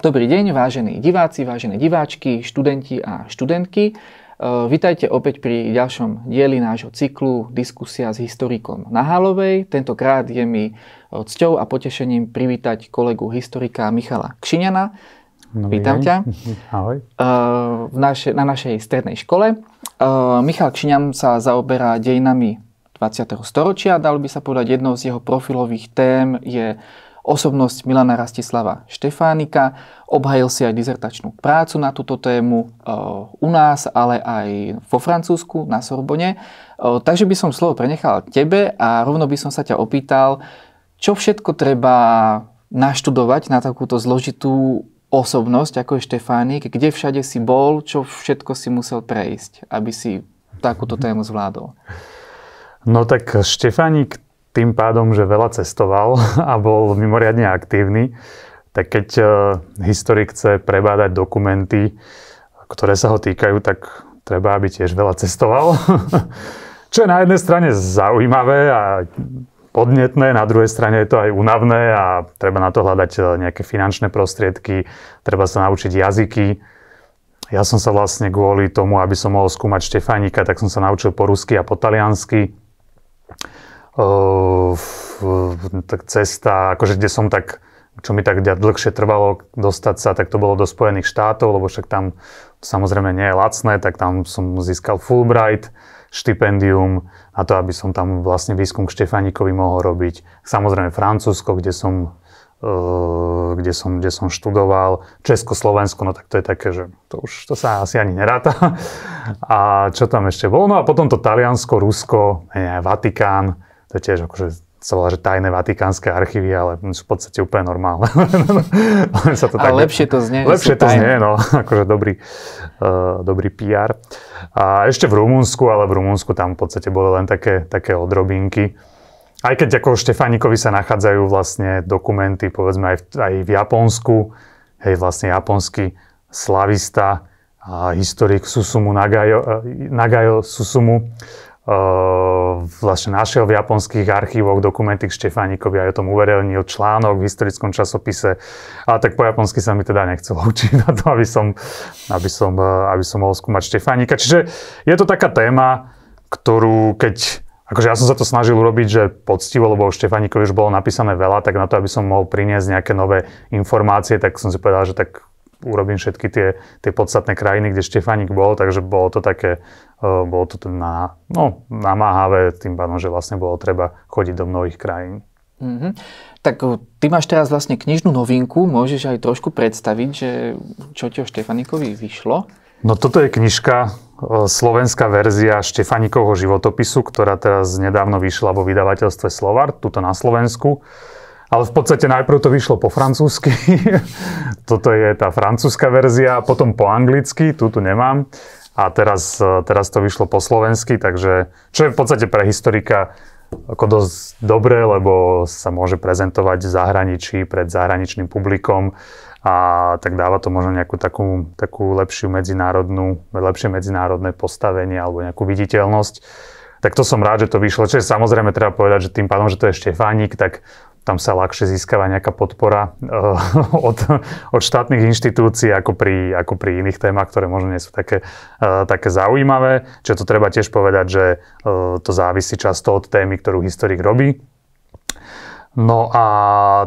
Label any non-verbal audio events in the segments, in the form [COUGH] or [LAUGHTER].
Dobrý deň, vážení diváci, vážené diváčky, študenti a študentky. E, Vitajte opäť pri ďalšom dieli nášho cyklu Diskusia s historikom Halovej. Tentokrát je mi e, cťou a potešením privítať kolegu historika Michala Kšiňana. Dobrý Vítam deň. ťa. [LAUGHS] Ahoj. E, v naše, na našej strednej škole. Michal Kšiňan sa zaoberá dejinami 20. storočia. Dal by sa povedať, jednou z jeho profilových tém je osobnosť Milana Rastislava Štefánika. Obhajil si aj dizertačnú prácu na túto tému e, u nás, ale aj vo Francúzsku, na Sorbone. E, takže by som slovo prenechal tebe a rovno by som sa ťa opýtal, čo všetko treba naštudovať na takúto zložitú osobnosť, ako je Štefánik, kde všade si bol, čo všetko si musel prejsť, aby si takúto tému zvládol? No tak Štefánik tým pádom, že veľa cestoval [LAUGHS] a bol mimoriadne aktívny, tak keď e, historik chce prebádať dokumenty, ktoré sa ho týkajú, tak treba, aby tiež veľa cestoval. [LAUGHS] Čo je na jednej strane zaujímavé a podnetné, na druhej strane je to aj únavné a treba na to hľadať e, nejaké finančné prostriedky, treba sa naučiť jazyky. Ja som sa vlastne kvôli tomu, aby som mohol skúmať Štefánika, tak som sa naučil po rusky a po taliansky tak cesta, akože kde som tak, čo mi tak dlhšie trvalo dostať sa, tak to bolo do Spojených štátov, lebo však tam samozrejme nie je lacné, tak tam som získal Fulbright, štipendium a to, aby som tam vlastne výskum k Štefanikovi mohol robiť. Samozrejme Francúzsko, kde som, uh, kde som, kde som študoval, Československo, no tak to je také, že to už to sa asi ani neráta. [LAUGHS] A čo tam ešte bolo? No a potom to Taliansko, Rusko, ne, Vatikán, to je tiež akože sa volá, že tajné vatikánske archívy, ale sú v podstate úplne normálne. [LAUGHS] sa to ale tak... lepšie to znie. Lepšie to znie, no. [LAUGHS] Akože dobrý, uh, dobrý PR. A ešte v Rumunsku, ale v Rumunsku tam v podstate boli len také, také odrobinky. Aj keď ako Štefánikovi sa nachádzajú vlastne dokumenty, povedzme aj v, aj v Japonsku, hej, vlastne japonský slavista a historik Susumu Nagayo, eh, Nagayo Susumu, Ehm, vlastne našiel v japonských archívoch dokumenty k Štefánikovi aj o tom uverejnil článok v historickom časopise. A tak po japonsky sa mi teda nechcelo [LAUGHS] učiť na to, aby som, aby som, eh, aby som mohol skúmať Štefánika. Čiže je to taká téma, ktorú keď Akože ja som sa to snažil urobiť, že poctivo, lebo o Štefanikovi už bolo napísané veľa, tak na to, aby som mohol priniesť nejaké nové informácie, tak som si povedal, že tak urobím všetky tie, tie podstatné krajiny, kde Štefanik bol, takže bolo to také, e, bolo to na, no, namáhavé tým pádom, že vlastne bolo treba chodiť do mnohých krajín. Mm-hmm. Tak e, ty máš teraz vlastne knižnú novinku, môžeš aj trošku predstaviť, že čo ti o Štefanikovi vyšlo? No toto je knižka, e, slovenská verzia Štefanikovho životopisu, ktorá teraz nedávno vyšla vo vydavateľstve Slovar, tuto na Slovensku. Ale v podstate najprv to vyšlo po francúzsky, [LAUGHS] toto je tá francúzska verzia, potom po anglicky, tu tu nemám. A teraz, e, teraz to vyšlo po slovensky, takže čo je v podstate pre historika ako dosť dobré, lebo sa môže prezentovať v zahraničí pred zahraničným publikom a tak dáva to možno nejakú takú, takú lepšiu medzinárodnú, lepšie medzinárodné postavenie alebo nejakú viditeľnosť tak to som rád, že to vyšlo. Čiže samozrejme treba povedať, že tým pádom, že to je Štefánik, tak tam sa ľahšie získava nejaká podpora eh, [LAUGHS] od, od štátnych inštitúcií ako pri, ako pri iných témach, ktoré možno nie sú také, eh, také zaujímavé. Čiže to treba tiež povedať, že eh, to závisí často od témy, ktorú historik robí. No a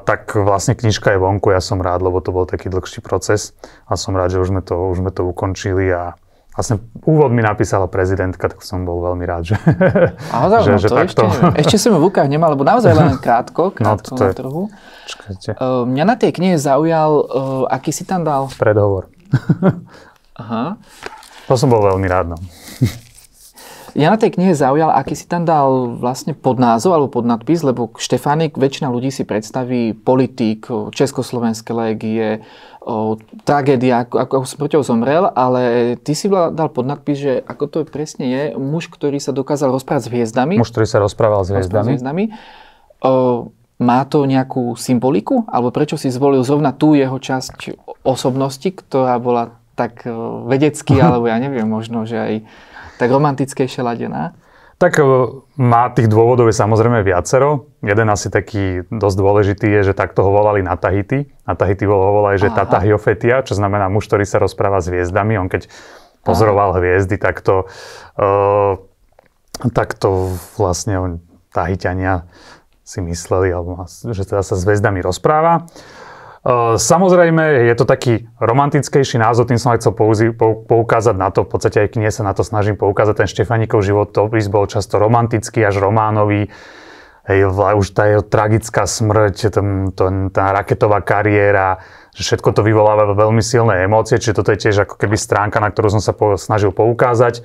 tak vlastne knižka je vonku, ja som rád, lebo to bol taký dlhší proces a som rád, že už sme to, už sme to ukončili a Vlastne úvod mi napísala prezidentka, tak som bol veľmi rád, že, že, no, že, to takto... Ešte, ešte som ju v rukách nemal, lebo naozaj len krátko, [LAUGHS] no, krátko no, to na trhu. Čakajte. Ehm, mňa na tej knihe zaujal, ehm, aký si tam dal... Predhovor. [LAUGHS] Aha. To som bol veľmi rád, no. Ja [LAUGHS] na tej knihe zaujal, aký si tam dal vlastne podnázov alebo podnadpis, lebo Štefánik, väčšina ľudí si predstaví politík Československé legie o, tragédia, ako, ako smrťou zomrel, ale ty si dal pod nadpis, že ako to presne je, muž, ktorý sa dokázal rozprávať s hviezdami. Muž, ktorý sa rozprával s hviezdami. S hviezdami o, má to nejakú symboliku? Alebo prečo si zvolil zrovna tú jeho časť osobnosti, ktorá bola tak e, vedecky, [LAUGHS] alebo ja neviem, možno, že aj tak romantickejšie ladená? Tak e, má tých dôvodov je samozrejme viacero. Jeden asi taký dosť dôležitý je, že takto ho volali na Tahiti. Na Tahiti ho volali, že Tata Hiofetia, čo znamená muž, ktorý sa rozpráva s hviezdami. On keď pozoroval Aha. hviezdy, to, uh, to vlastne on, si mysleli, alebo, že teda sa s hviezdami rozpráva. Uh, Eh, samozrejme, je to taký romantickejší názor, tým som aj chcel poukázať na to, v podstate aj knie sa na to snažím poukázať, ten Štefanikov životopis bol často romantický, až románový, hej, už tá jeho tragická smrť, tá raketová kariéra, že všetko to vyvoláva veľmi silné emócie, čiže toto je tiež ako keby stránka, na ktorú som sa po, snažil poukázať.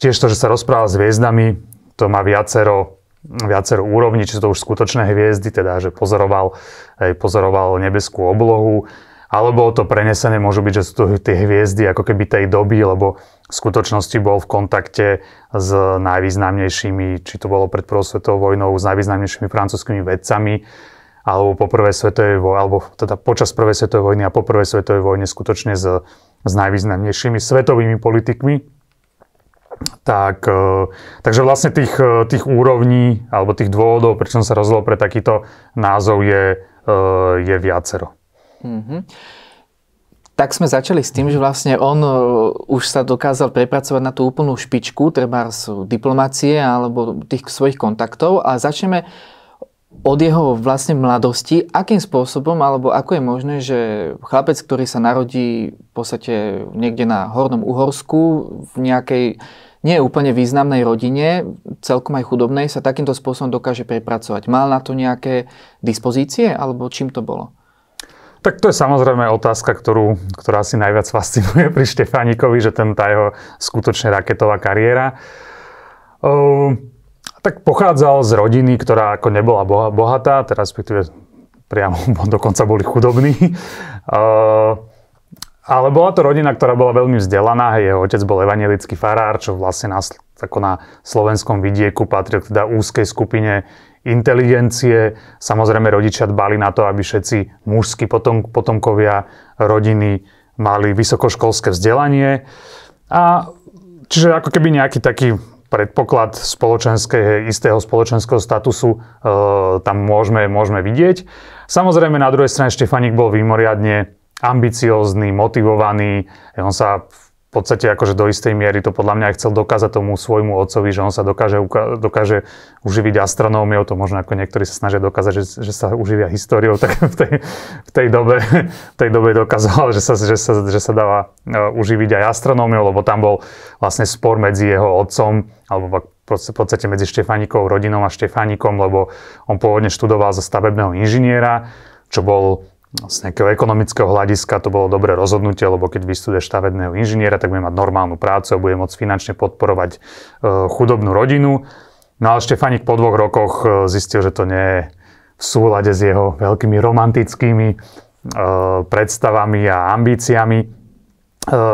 Tiež to, že sa rozpráva s hviezdami, to má viacero viacero úrovní, či sú to už skutočné hviezdy, teda že pozoroval, pozoroval nebeskú oblohu, alebo to prenesené môžu byť, že sú to tie hviezdy ako keby tej doby, lebo v skutočnosti bol v kontakte s najvýznamnejšími, či to bolo pred prvou svetovou vojnou, s najvýznamnejšími francúzskými vedcami, alebo po prvej svetovej vojne, alebo teda počas prvej svetovej vojny a po prvej svetovej vojne skutočne s, s najvýznamnejšími svetovými politikmi tak, e, takže vlastne tých, e, tých úrovní alebo tých dôvodov, prečo som sa rozhodol pre takýto názov je, e, je viacero. Mm-hmm. Tak sme začali s tým, že vlastne on už sa dokázal prepracovať na tú úplnú špičku, treba z diplomácie alebo tých svojich kontaktov a začneme od jeho vlastne mladosti, akým spôsobom, alebo ako je možné, že chlapec, ktorý sa narodí v podstate niekde na Hornom Uhorsku, v nejakej nie úplne významnej rodine, celkom aj chudobnej, sa takýmto spôsobom dokáže prepracovať. Mal na to nejaké dispozície, alebo čím to bolo? Tak to je samozrejme otázka, ktorú, ktorá si najviac fascinuje pri Štefánikovi, že ten, tá jeho skutočne raketová kariéra. Uh, tak pochádzal z rodiny, ktorá ako nebola bohatá, teda respektíve priamo [LAUGHS] dokonca boli chudobní. Eh, ale bola to rodina, ktorá bola veľmi vzdelaná. Jeho otec bol evangelický farár, čo vlastne na, ako na slovenskom vidieku patril teda úzkej skupine inteligencie. Samozrejme rodičia dbali na to, aby všetci mužskí potom, potomkovia rodiny mali vysokoškolské vzdelanie. A čiže ako keby nejaký taký predpoklad spoločenské, istého spoločenského statusu e, tam môžeme, môžeme vidieť. Samozrejme, na druhej strane Štefanik bol výmoriadne ambiciózny, motivovaný. On sa v v podstate akože do istej miery to podľa mňa aj chcel dokázať tomu svojmu otcovi, že on sa dokáže, dokáže uživiť astronómiou, to možno ako niektorí sa snažia dokázať, že, že sa uživia históriou, tak v tej, v tej, dobe, v tej dobe dokázal, že sa, že sa, že sa dáva e, uživiť aj astronómiou, lebo tam bol vlastne spor medzi jeho otcom, alebo v podstate medzi Štefanikou rodinou a Štefanikom, lebo on pôvodne študoval za stavebného inžiniera, čo bol z nejakého vlastne ekonomického hľadiska to bolo dobré rozhodnutie, lebo keď vyštuduješ stavebného inžiniera, tak bude mať normálnu prácu a bude môcť finančne podporovať e, chudobnú rodinu. No ale Štefanik po dvoch rokoch e, zistil, že to nie je v súlade s jeho veľkými romantickými e, predstavami a ambíciami,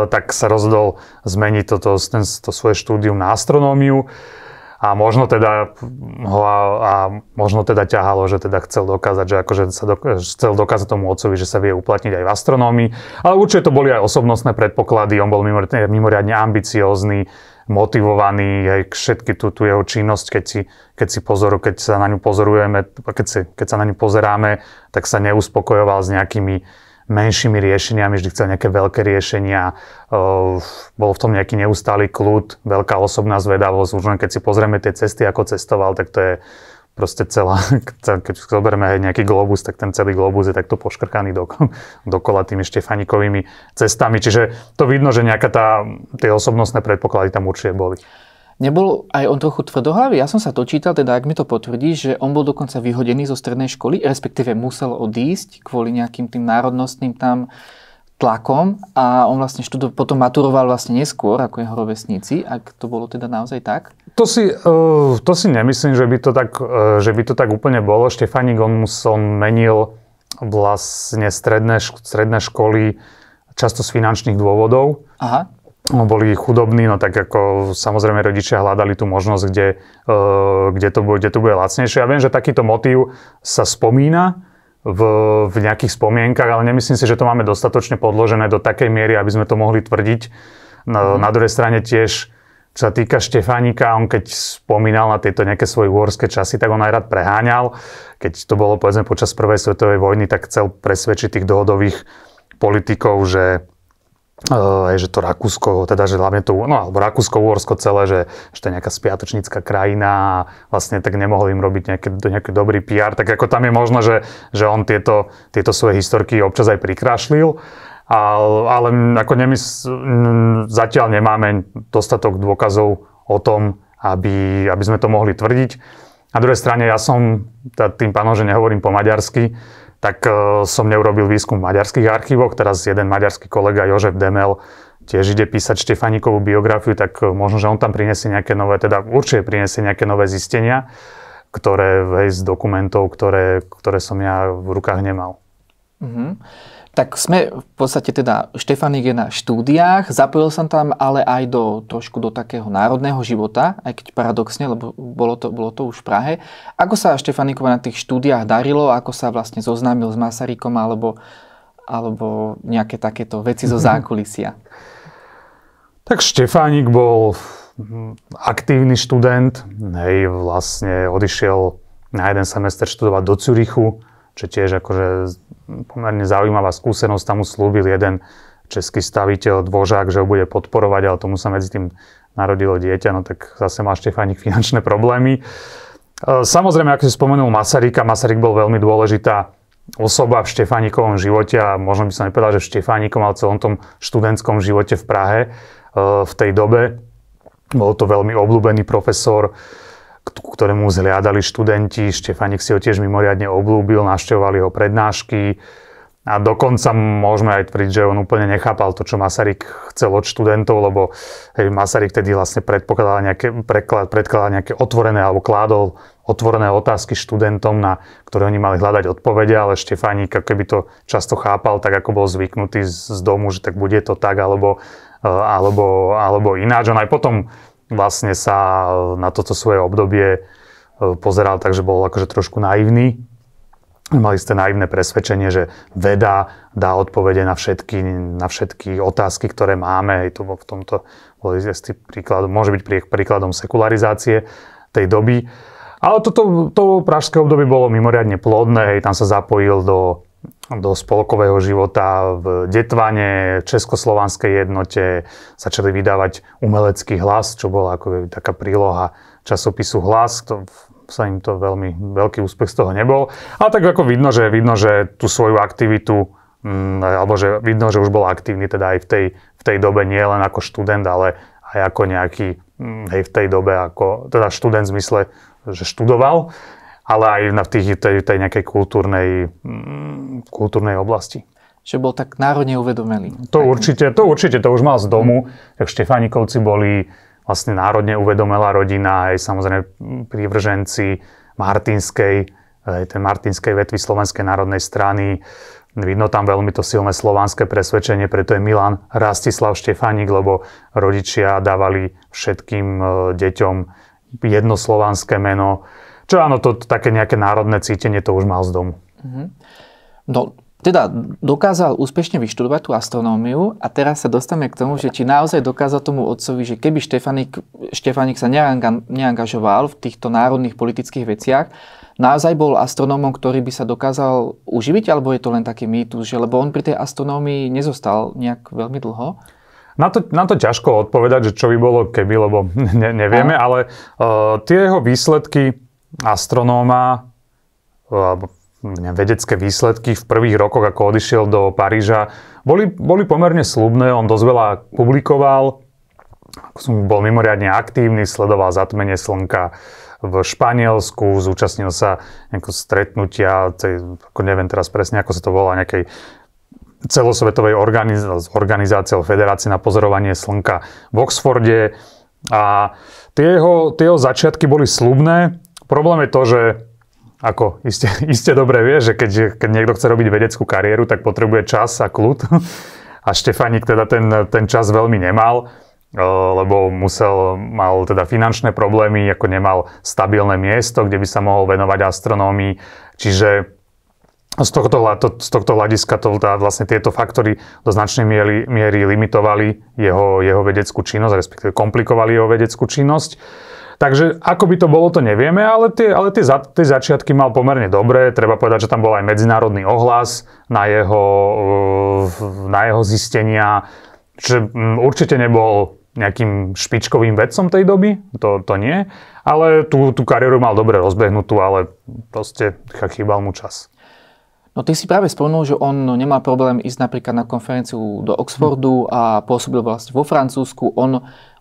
tak sa rozhodol zmeniť toto, ten, to svoje štúdium na astronómiu. A možno teda ho a, a možno teda ťahalo, že teda chcel dokázať, že akože sa do, chcel dokázať tomu otcovi, že sa vie uplatniť aj v astronómii. Ale určite to boli aj osobnostné predpoklady, on bol mimoriadne ambiciózny, motivovaný, aj všetky tú, tú jeho činnosť, keď si, keď si pozoru, keď sa na ňu pozorujeme, keď, si, keď sa na ňu pozeráme, tak sa neuspokojoval s nejakými menšími riešeniami, vždy chcel nejaké veľké riešenia. Bol v tom nejaký neustály kľud, veľká osobná zvedavosť. Už len keď si pozrieme tie cesty, ako cestoval, tak to je proste celá, [LAUGHS] keď zoberieme nejaký globus, tak ten celý globus je takto poškrkaný do, [LAUGHS] dokola tými Štefanikovými cestami. Čiže to vidno, že nejaká tá, tie osobnostné predpoklady tam určite boli. Nebol aj on trochu tvrdohlavý? Ja som sa to čítal, teda ak mi to potvrdí, že on bol dokonca vyhodený zo strednej školy, respektíve musel odísť kvôli nejakým tým národnostným tam tlakom a on vlastne študo, potom maturoval vlastne neskôr ako jeho rovesníci, ak to bolo teda naozaj tak? To si, eh, to si nemyslím, že by to tak, eh, že by to tak úplne bolo. Štefanik, on, on menil vlastne stredné, stredné školy často z finančných dôvodov. Aha. No, boli chudobní, no tak ako samozrejme rodičia hľadali tú možnosť, kde, e, kde, to, bude, kde to bude lacnejšie. Ja viem, že takýto motív sa spomína v, v nejakých spomienkach, ale nemyslím si, že to máme dostatočne podložené do takej miery, aby sme to mohli tvrdiť. Na, mhm. na druhej strane tiež, čo sa týka Štefánika, on keď spomínal na tieto nejaké svoje uhorské časy, tak on aj rád preháňal. Keď to bolo povedzme počas prvej svetovej vojny, tak chcel presvedčiť tých dohodových politikov, že je, že to Rakúsko, teda že hlavne to, no alebo rakúsko Úorsko celé, že, že to je nejaká spiatočnícka krajina a vlastne tak nemohol im robiť nejaké, nejaký dobrý PR, tak ako tam je možno, že, že on tieto, tieto svoje historky občas aj prikrašlil. Ale, ale ako nemys- zatiaľ nemáme dostatok dôkazov o tom, aby, aby sme to mohli tvrdiť. Na druhej strane, ja som, tým pánom, že nehovorím po maďarsky, tak e, som neurobil výskum v maďarských archívoch. Teraz jeden maďarský kolega Jožef Demel tiež ide písať Štefanikovú biografiu, tak e, možno, že on tam prinesie nejaké nové, teda určite prinesie nejaké nové zistenia, ktoré z dokumentov, ktoré, ktoré som ja v rukách nemal. Mm-hmm tak sme v podstate teda, Štefanik je na štúdiách, zapojil som tam ale aj do, trošku do takého národného života, aj keď paradoxne, lebo bolo to, bolo to už v Prahe. Ako sa Štefanikova na tých štúdiách darilo, ako sa vlastne zoznámil s Masarykom alebo, alebo nejaké takéto veci zo [LAUGHS] zákulisia? Tak Štefánik bol aktívny študent, hej, vlastne odišiel na jeden semester študovať do Cürichu, čo tiež akože pomerne zaujímavá skúsenosť. Tam slúbil jeden český staviteľ Dvožák, že ho bude podporovať, ale tomu sa medzi tým narodilo dieťa, no tak zase má Štefánik finančné problémy. E, samozrejme, ako si spomenul Masaryka, Masaryk bol veľmi dôležitá osoba v Štefánikovom živote a možno by som nepovedal, že v Štefánikom, ale v celom tom študentskom živote v Prahe e, v tej dobe. Bol to veľmi obľúbený profesor, ktorému zhliadali študenti. Štefanik si ho tiež mimoriadne oblúbil, našťovali ho prednášky. A dokonca môžeme aj tvrdiť, že on úplne nechápal to, čo Masaryk chcel od študentov, lebo hej, Masaryk tedy vlastne predpokladal nejaké, preklad, predkladal nejaké otvorené alebo kládol otvorené otázky študentom, na ktoré oni mali hľadať odpovede, ale ako keby to často chápal, tak ako bol zvyknutý z, z domu, že tak bude to tak, alebo, e, alebo, alebo ináč. On aj potom vlastne sa na toto svoje obdobie e, pozeral tak, že bol akože trošku naivný. Mali ste naivné presvedčenie, že veda dá odpovede na všetky, na všetky otázky, ktoré máme. Hej, to v tomto bol príkladom, môže byť príkladom sekularizácie tej doby. Ale toto to pražské obdobie bolo mimoriadne plodné, hej, tam sa zapojil do do spolkového života v Detvane, Československej jednote začali vydávať umelecký hlas, čo bola ako taká príloha časopisu Hlas, to sa im to veľmi veľký úspech z toho nebol. Ale tak ako vidno, že, vidno, že tú svoju aktivitu, m, mm, alebo že vidno, že už bol aktívny teda aj v tej, v tej dobe nie len ako študent, ale aj ako nejaký, m, mm, hej, v tej dobe ako, teda študent v zmysle, že študoval ale aj na tých, tej, tej nejakej kultúrnej, mm, kultúrnej oblasti že bol tak národne uvedomený. To určite, to určite, to už mal z domu. Mm. Tak Štefánikovci boli vlastne národne uvedomelá rodina, aj samozrejme prívrženci Martinskej, tej Martinskej vetvy Slovenskej národnej strany. Vidno tam veľmi to silné slovanské presvedčenie, preto je Milan Rastislav Štefánik, lebo rodičia dávali všetkým e, deťom jedno slovanské meno čo áno, to také nejaké národné cítenie to už mal z domu. Mm-hmm. No, teda dokázal úspešne vyštudovať tú astronómiu a teraz sa dostaneme k tomu, že či naozaj dokázal tomu otcovi, že keby Štefanik, Štefanik sa neanga, neangažoval v týchto národných politických veciach, naozaj bol astronómom, ktorý by sa dokázal uživiť, alebo je to len taký mýtus, že lebo on pri tej astronómii nezostal nejak veľmi dlho? Na to, na to ťažko odpovedať, že čo by bolo keby, lebo [LAUGHS] ne, nevieme, ale uh, tie jeho výsledky astronóma, alebo vedecké výsledky v prvých rokoch, ako odišiel do Paríža, boli, boli pomerne slubné. On dosť veľa publikoval, som bol mimoriadne aktívny, sledoval zatmenie slnka v Španielsku, zúčastnil sa nejakého stretnutia, tej, ako neviem teraz presne, ako sa to volá, nejakej celosvetovej organiz- organizácie alebo federácie na pozorovanie slnka v Oxforde. A tie jeho, tie jeho začiatky boli slubné, Problém je to, že ako iste, [LAUGHS] iste dobre vie, že keď, keď niekto chce robiť vedeckú kariéru, tak potrebuje čas a kľud. [LAUGHS] A Štefanik teda ten, ten čas veľmi nemal, eh, lebo musel, mal teda finančné problémy, ako nemal stabilné miesto, kde by sa mohol venovať astronómii. Čiže z tohto, z tohto hľadiska to, tá, vlastne tieto faktory do značnej miery, miery limitovali jeho, jeho vedeckú činnosť, respektíve komplikovali jeho vedeckú činnosť. Takže ako by to bolo, to nevieme, ale tie, ale tie, za, tie začiatky mal pomerne dobré. Treba povedať, že tam bol aj medzinárodný ohlas na jeho, na jeho zistenia. že mm, určite nebol nejakým špičkovým vedcom tej doby, to, to nie, ale tú, tú kariéru mal dobre rozbehnutú, ale proste chýbal mu čas. No ty si práve spomenul, že on nemá problém ísť napríklad na konferenciu do Oxfordu a pôsobil vlastne vo Francúzsku. On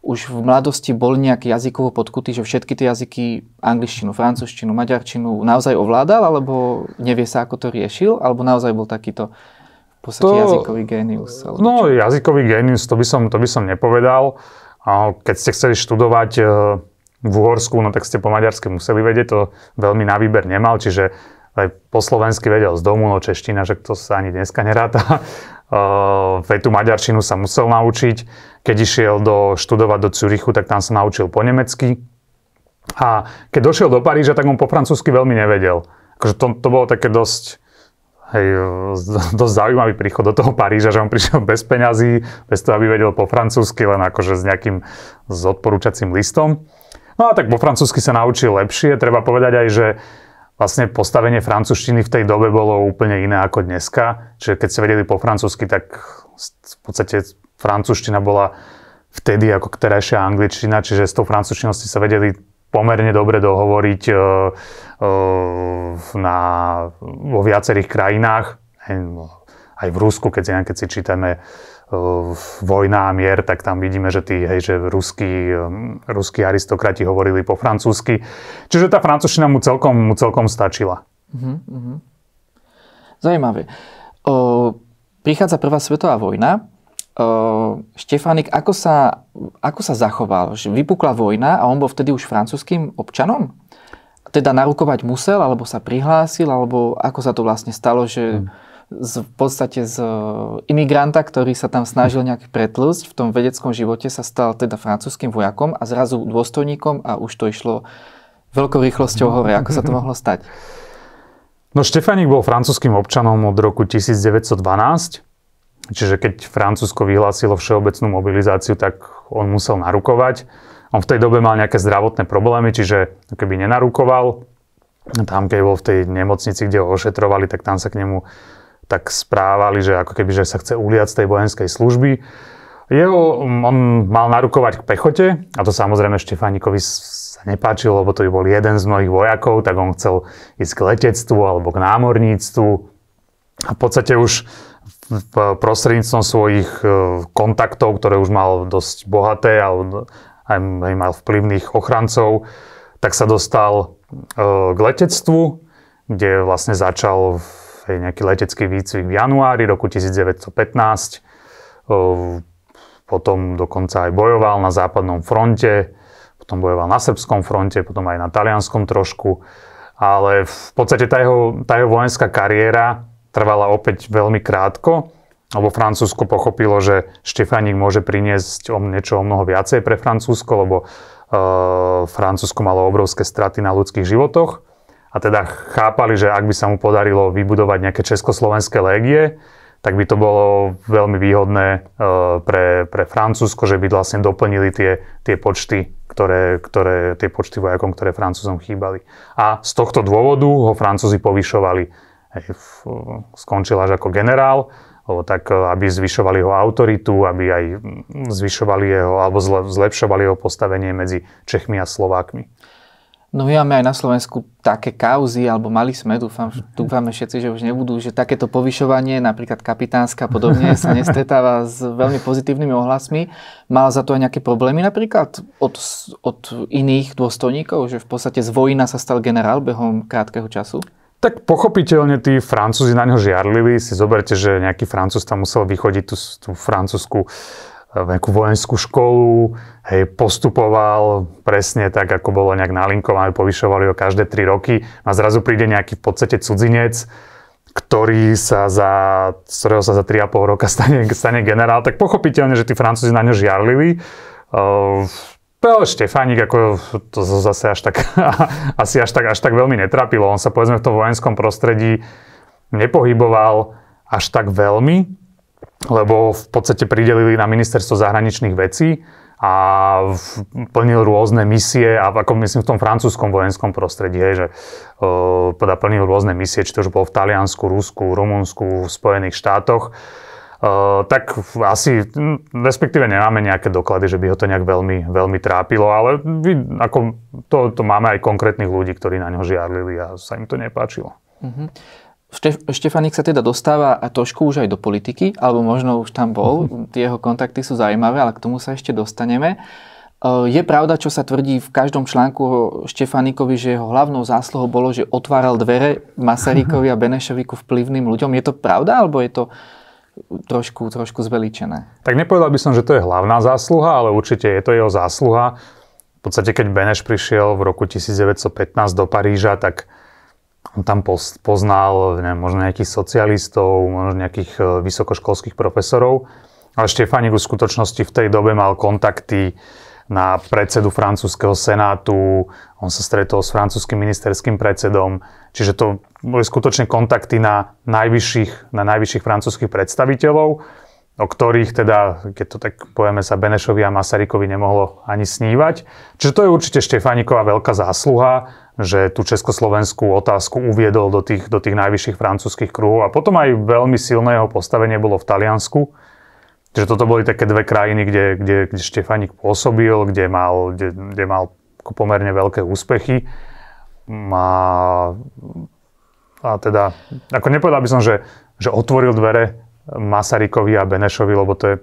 už v mladosti bol nejaký jazykovo podkutý, že všetky tie jazyky, angličtinu, francúzštinu, maďarčinu, naozaj ovládal, alebo nevie sa, ako to riešil, alebo naozaj bol takýto v podstate to, jazykový génius? No, čo? jazykový génius, to by som, to by som nepovedal. Keď ste chceli študovať e, v Uhorsku, no tak ste po maďarsky museli vedieť, to veľmi na výber nemal, čiže aj po slovensky vedel z domu, no čeština, že to sa ani dneska neráta. Eh, vetu maďarčinu sa musel naučiť. Keď išiel do, študovať do Cürichu, tak tam sa naučil po nemecky. A keď došiel do Paríža, tak on po francúzsky veľmi nevedel. Akože to, to bolo také dosť, hej, [LAUGHS] dosť zaujímavý príchod do toho Paríža, že on prišiel bez peňazí, bez toho, aby vedel po francúzsky, len akože s nejakým s odporúčacím listom. No a tak po francúzsky sa naučil lepšie. Treba povedať aj, že uh, vlastne postavenie francúzštiny v tej dobe bolo úplne iné ako dneska. Čiže keď ste vedeli po francúzsky, tak v podstate francúzština bola vtedy ako terajšia angličtina, čiže s tou francúzštinou ste sa vedeli pomerne dobre dohovoriť uh, uh, na, vo viacerých krajinách. No, aj v Rusku, keď, si, keď si čítame vojna a mier, tak tam vidíme, že tí, hej, že ruskí, um, ruskí aristokrati hovorili po francúzsky. Čiže tá francúzština mu celkom, mu celkom stačila. Mm-hmm. Mhm. Zajímavé. O, prichádza prvá svetová vojna. O, Štefánik, ako sa, ako sa zachoval? Vypukla vojna a on bol vtedy už francúzským občanom? Teda narukovať musel, alebo sa prihlásil, alebo ako sa to vlastne stalo, že... Mm z, v podstate z e, imigranta, ktorý sa tam snažil mhm. nejak pretlúsť v tom vedeckom živote sa stal teda francúzským vojakom a zrazu dôstojníkom a už to išlo veľkou rýchlosťou hore, ako sa to [LAUGHS] mohlo stať. No Štefanik bol francúzským občanom od roku 1912, čiže keď Francúzsko vyhlásilo všeobecnú mobilizáciu, tak on musel narukovať. On v tej dobe mal nejaké zdravotné problémy, čiže keby nenarukoval, tam keď bol v tej nemocnici, kde ho ošetrovali, tak tam sa k nemu tak správali, že ako keby že sa chce uliať z tej vojenskej služby. Jeho, mm, on mal narukovať k pechote a to samozrejme Štefánikovi sa nepáčilo, lebo to by bol jeden z mnohých vojakov, tak on chcel ísť k letectvu alebo k námorníctvu. A v podstate už prostredníctvom svojich e, kontaktov, ktoré už mal dosť bohaté a aj mal vplyvných ochrancov, tak sa dostal e, k letectvu, kde vlastne začal v to je nejaký letecký výcvik v januári roku 1915. Potom dokonca aj bojoval na západnom fronte, potom bojoval na srbskom fronte, potom aj na talianskom trošku. Ale v podstate tá jeho, tá jeho vojenská kariéra trvala opäť veľmi krátko, lebo Francúzsko pochopilo, že Štefaník môže priniesť o niečo o mnoho viacej pre Francúzsko, lebo e, Francúzsko malo obrovské straty na ľudských životoch a teda chápali, že ak by sa mu podarilo vybudovať nejaké československé légie, tak by to bolo veľmi výhodné e, pre, pre Francúzsko, že by vlastne doplnili tie, tie počty, ktoré, ktoré, tie počty vojakom, ktoré Francúzom chýbali. A z tohto dôvodu ho Francúzi povyšovali. Skončil až ako generál, tak e, aby zvyšovali jeho autoritu, aby aj zvyšovali jeho, alebo zlepšovali jeho postavenie medzi Čechmi a Slovákmi. No my máme aj na Slovensku také kauzy, alebo mali sme, dúfam, dúfame všetci, že už nebudú, že takéto povyšovanie, napríklad kapitánska a podobne, sa nestretáva s veľmi pozitívnymi ohlasmi. Mala za to aj nejaké problémy napríklad od, od iných dôstojníkov, že v podstate z vojna sa stal generál behom krátkeho času? Tak pochopiteľne tí Francúzi na ňo žiarlili. Si zoberte, že nejaký Francúz tam musel vychodiť tú, tú francúzsku nejakú vojenskú školu, hej, postupoval presne tak, ako bolo nejak nalinkované, povyšovali ho každé 3 roky a zrazu príde nejaký v podstate cudzinec, ktorý sa za, z ktorého sa za 3,5 roka [LAUGHS] stane, stane generál, tak pochopiteľne, že tí Francúzi na ňo žiarlili. Uh, ehm, Štefánik ako to zase až tak, [LAUGHS] asi až tak, až tak veľmi netrapilo. On sa povedzme v tom vojenskom prostredí nepohyboval až tak veľmi lebo v podstate pridelili na ministerstvo zahraničných vecí a plnil rôzne misie, a ako myslím v tom francúzskom vojenskom prostredí, hej, že uh, plnil rôzne misie, či to už bolo v Taliansku, Rusku, Rumunsku, v Spojených štátoch. Uh, tak asi, respektíve nemáme nejaké doklady, že by ho to nejak veľmi, veľmi trápilo, ale vy, ako to, to máme aj konkrétnych ľudí, ktorí na ňo žiarlili a sa im to nepáčilo. Mm-hmm. Štefanik sa teda dostáva a trošku už aj do politiky, alebo možno už tam bol, [LAUGHS] tie jeho kontakty sú zaujímavé, ale k tomu sa ešte dostaneme. E, je pravda, čo sa tvrdí v každom článku o Štefanikovi, že jeho hlavnou zásluhou bolo, že otváral dvere Masarykovi a Benešovi ku vplyvným ľuďom. Je to pravda, alebo je to trošku, trošku zveličené? Tak nepovedal by som, že to je hlavná zásluha, ale určite je to jeho zásluha. V podstate, keď Beneš prišiel v roku 1915 do Paríža, tak on tam poznal neviem, možno nejakých socialistov, možno nejakých e, vysokoškolských profesorov, ale Štefanik v skutočnosti v tej dobe mal kontakty na predsedu francúzského senátu, on sa stretol s francúzským ministerským predsedom, čiže to boli skutočne kontakty na najvyšších, na najvyšších francúzských predstaviteľov o ktorých teda, keď to tak povieme sa Benešovi a Masarykovi nemohlo ani snívať. Čiže to je určite Štefániková veľká zásluha, že tú československú otázku uviedol do tých, do tých najvyšších francúzskych kruhov a potom aj veľmi silné jeho postavenie bolo v Taliansku. Čiže toto boli také dve krajiny, kde, kde, kde Štefanik pôsobil, kde mal, kde, kde mal pomerne veľké úspechy. A, a teda, ako nepovedal by som, že, že otvoril dvere Masarykovi a Benešovi, lebo to je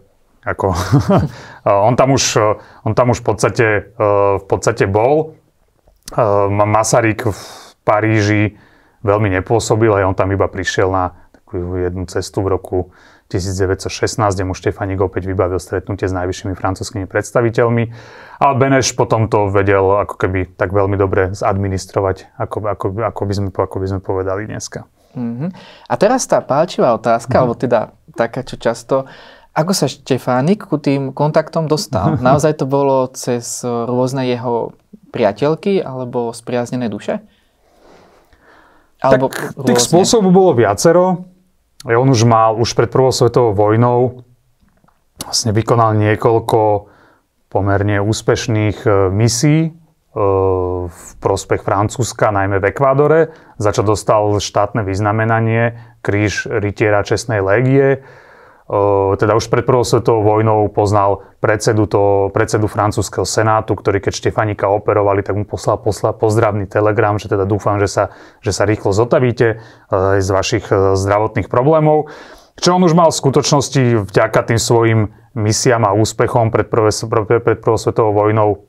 ako, [LAUGHS] on, tam už, on tam už v podstate, eh, v podstate bol. Eh, Masaryk v Paríži veľmi nepôsobil, aj on tam iba prišiel na takú jednu cestu v roku 1916, kde mu Štefanik opäť vybavil stretnutie s najvyššími francúzskými predstaviteľmi. A Beneš potom to vedel ako keby tak veľmi dobre zadministrovať, ako, ako, ako, by, sme, ako by sme povedali dneska. Mm-hmm. A teraz tá páčivá otázka, mm-hmm. alebo teda taká, čo často, ako sa Štefánik ku tým kontaktom dostal? [LAUGHS] Naozaj to bolo cez rôzne jeho priateľky alebo spriaznené duše? Alebo tak rôzne? tých spôsobov bolo viacero. E, on už mal, už pred prvou svetovou vojnou, vlastne vykonal niekoľko pomerne úspešných e, misií E, v prospech Francúzska, najmä v Ekvádore, za čo dostal štátne vyznamenanie kríž rytiera Čestnej légie. E, teda už pred prvou svetovou vojnou poznal predsedu, to, predsedu francúzského senátu, ktorý keď Štefanika operovali, tak mu poslal, poslal pozdravný telegram, že teda dúfam, že sa, že sa rýchlo zotavíte e, z vašich zdravotných problémov. Čo on už mal v skutočnosti vďaka tým svojim misiám a úspechom pred, pred prvou svetovou vojnou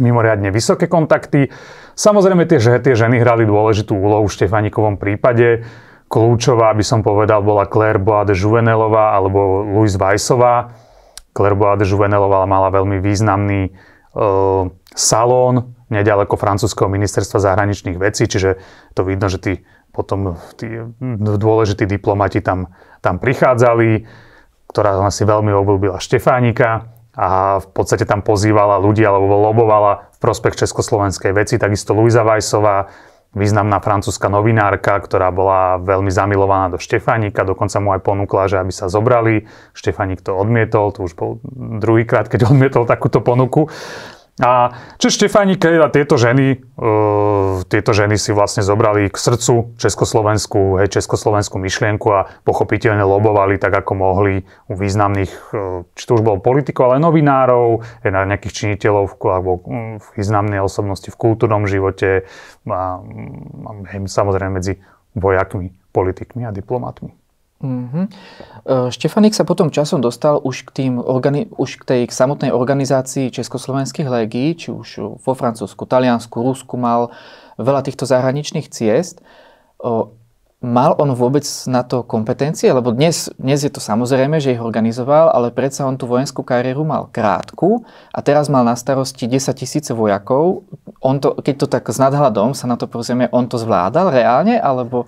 mimoriadne vysoké kontakty. Samozrejme tie, že tie ženy hrali dôležitú úlohu v Štefanikovom prípade. Kľúčová, by som povedal, bola Claire Boade Juvenelová alebo Louise Weissová. Claire Boade Juvenelová mala veľmi významný e, salón nedaleko francúzského ministerstva zahraničných vecí, čiže to vidno, že tí potom tí dôležití diplomati tam, tam prichádzali, ktorá si veľmi obľúbila Štefánika a v podstate tam pozývala ľudí alebo lobovala v prospech československej veci. Takisto Luisa Vajsová, významná francúzska novinárka, ktorá bola veľmi zamilovaná do Štefaníka, dokonca mu aj ponúkla, že aby sa zobrali. Štefanik to odmietol, to už bol druhýkrát, keď odmietol takúto ponuku. A či Štefánik a tieto ženy, uh, tieto ženy si vlastne zobrali k srdcu Československu, hej, československú myšlienku a pochopiteľne lobovali tak, ako mohli u významných, uh, či to už bol politikov, ale novinárov, hej, na nejakých činiteľov v, alebo um, významnej osobnosti v kultúrnom živote a, hej, mm, samozrejme medzi vojakmi, politikmi a diplomatmi. Mm-hmm. Štefanik sa potom časom dostal už k, tým organi- už k tej k samotnej organizácii československých legií, či už vo Francúzsku, Taliansku, Rusku mal veľa týchto zahraničných ciest. E, mal on vôbec na to kompetencie? Lebo dnes, dnes je to samozrejme, že ich organizoval, ale predsa on tú vojenskú kariéru mal krátku a teraz mal na starosti 10 tisíce vojakov. On to, keď to tak s nadhľadom sa na to pozrieme, on to zvládal reálne? Alebo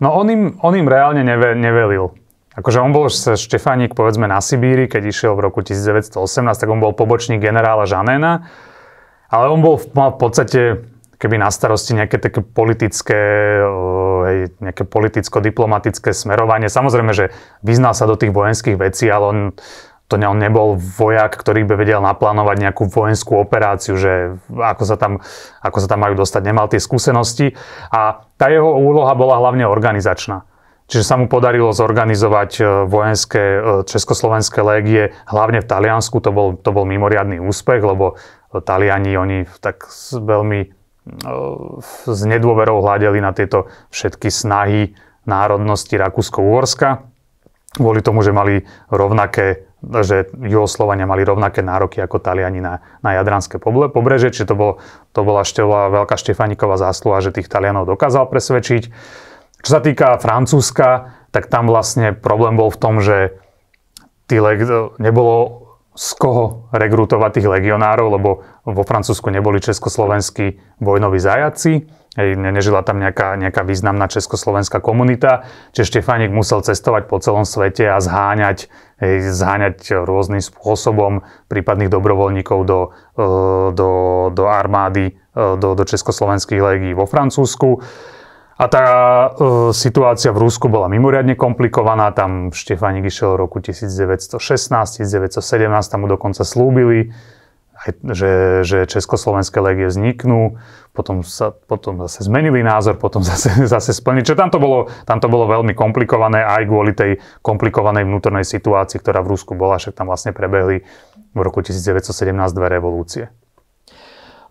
No on im, on im reálne neve, nevelil. Akože on bol Štefaník povedzme na Sibíri, keď išiel v roku 1918, tak on bol pobočník generála Žanéna, ale on bol v, mal v podstate keby na starosti nejaké také politické, eh, nejaké politicko-diplomatické smerovanie. Samozrejme, že vyznal sa do tých vojenských vecí, ale on to ne, on nebol vojak, ktorý by vedel naplánovať nejakú vojenskú operáciu, že ako sa tam, ako sa tam majú dostať, nemal tie skúsenosti. A tá jeho úloha bola hlavne organizačná. Čiže sa mu podarilo zorganizovať e, vojenské e, československé légie, hlavne v Taliansku, to bol, to bol mimoriadný úspech, lebo e, Taliani, oni tak veľmi s nedôverou hľadeli na tieto všetky snahy národnosti Rakúsko-Uhorska, kvôli tomu, že mali rovnaké že Juhoslovania mali rovnaké nároky ako Taliani na, na Jadranské pobreže, čiže to, bol, to bola ešte Veľká Štefaniková zásluha, že tých Talianov dokázal presvedčiť. Čo sa týka Francúzska, tak tam vlastne problém bol v tom, že tí, nebolo z koho rekrutovať tých legionárov, lebo vo Francúzsku neboli československí vojnoví zajaci, nežila tam nejaká, nejaká významná československá komunita, čiže Štefánik musel cestovať po celom svete a zháňať, hej, zháňať rôznym spôsobom prípadných dobrovoľníkov do, eh, do, do armády, eh, do, do československých legií vo Francúzsku. A tá e, situácia v Rusku bola mimoriadne komplikovaná, tam Štefanik išiel v roku 1916-1917, tam mu dokonca slúbili, že, že československé legie vzniknú, potom, sa, potom zase zmenili názor, potom [LAUGHS] zase, zase splnili. Čiže tam to, bolo, tam to bolo veľmi komplikované aj kvôli tej komplikovanej vnútornej situácii, ktorá v Rusku bola, však tam vlastne prebehli v roku 1917 dve revolúcie.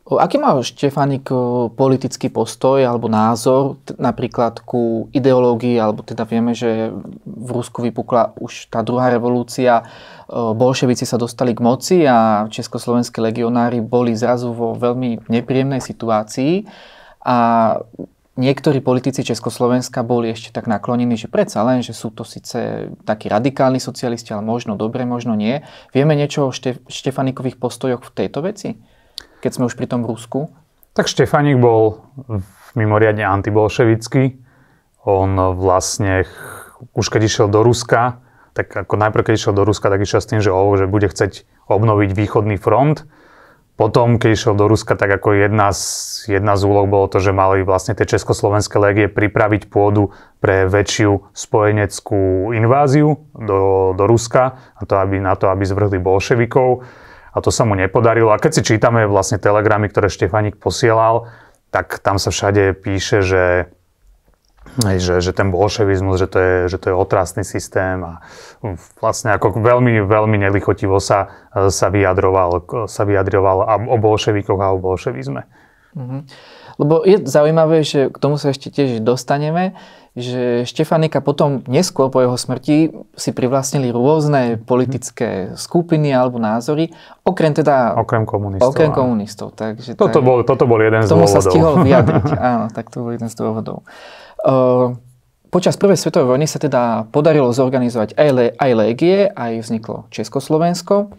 Aký má Štefanik politický postoj alebo názor napríklad ku ideológii, alebo teda vieme, že v Rusku vypukla už tá druhá revolúcia, bolševici sa dostali k moci a československí legionári boli zrazu vo veľmi nepríjemnej situácii a niektorí politici Československa boli ešte tak naklonení, že predsa len, že sú to síce takí radikálni socialisti, ale možno dobre, možno nie. Vieme niečo o Štefanikových postojoch v tejto veci? keď sme už pri tom Rusku? Tak Štefanik bol mimoriadne antibolševický. On vlastne, už keď išiel do Ruska, tak ako najprv, keď išiel do Ruska, tak išiel s tým, že, oh, že bude chceť obnoviť východný front. Potom, keď išiel do Ruska, tak ako jedna z, jedna z úloh bolo to, že mali vlastne tie československé legie pripraviť pôdu pre väčšiu spojeneckú inváziu do, do Ruska, na to, aby, na to, aby zvrhli bolševikov a to sa mu nepodarilo. A keď si čítame vlastne telegramy, ktoré Štefanik posielal, tak tam sa všade píše, že, že, že ten bolševizmus, že to, je, že to je otrasný systém a mm, vlastne ako veľmi, veľmi nelichotivo sa, sa, vyjadroval, sa vyjadroval o bolševikoch a o bolševizme. Mm-hmm. Lebo je zaujímavé, že k tomu sa ešte tiež dostaneme, že Štefanika potom neskôr po jeho smrti si privlastnili rôzne politické skupiny alebo názory, okrem teda... Okrem komunistov. Okrem komunistov. Takže, toto, tak, bol, toto bol jeden z dôvodov. Tomu sa stihol [LAUGHS] vyjadriť, áno, tak to bol jeden z dôvodov. Uh, počas Prvej svetovej vojny sa teda podarilo zorganizovať aj, le, aj légie, aj vzniklo Československo.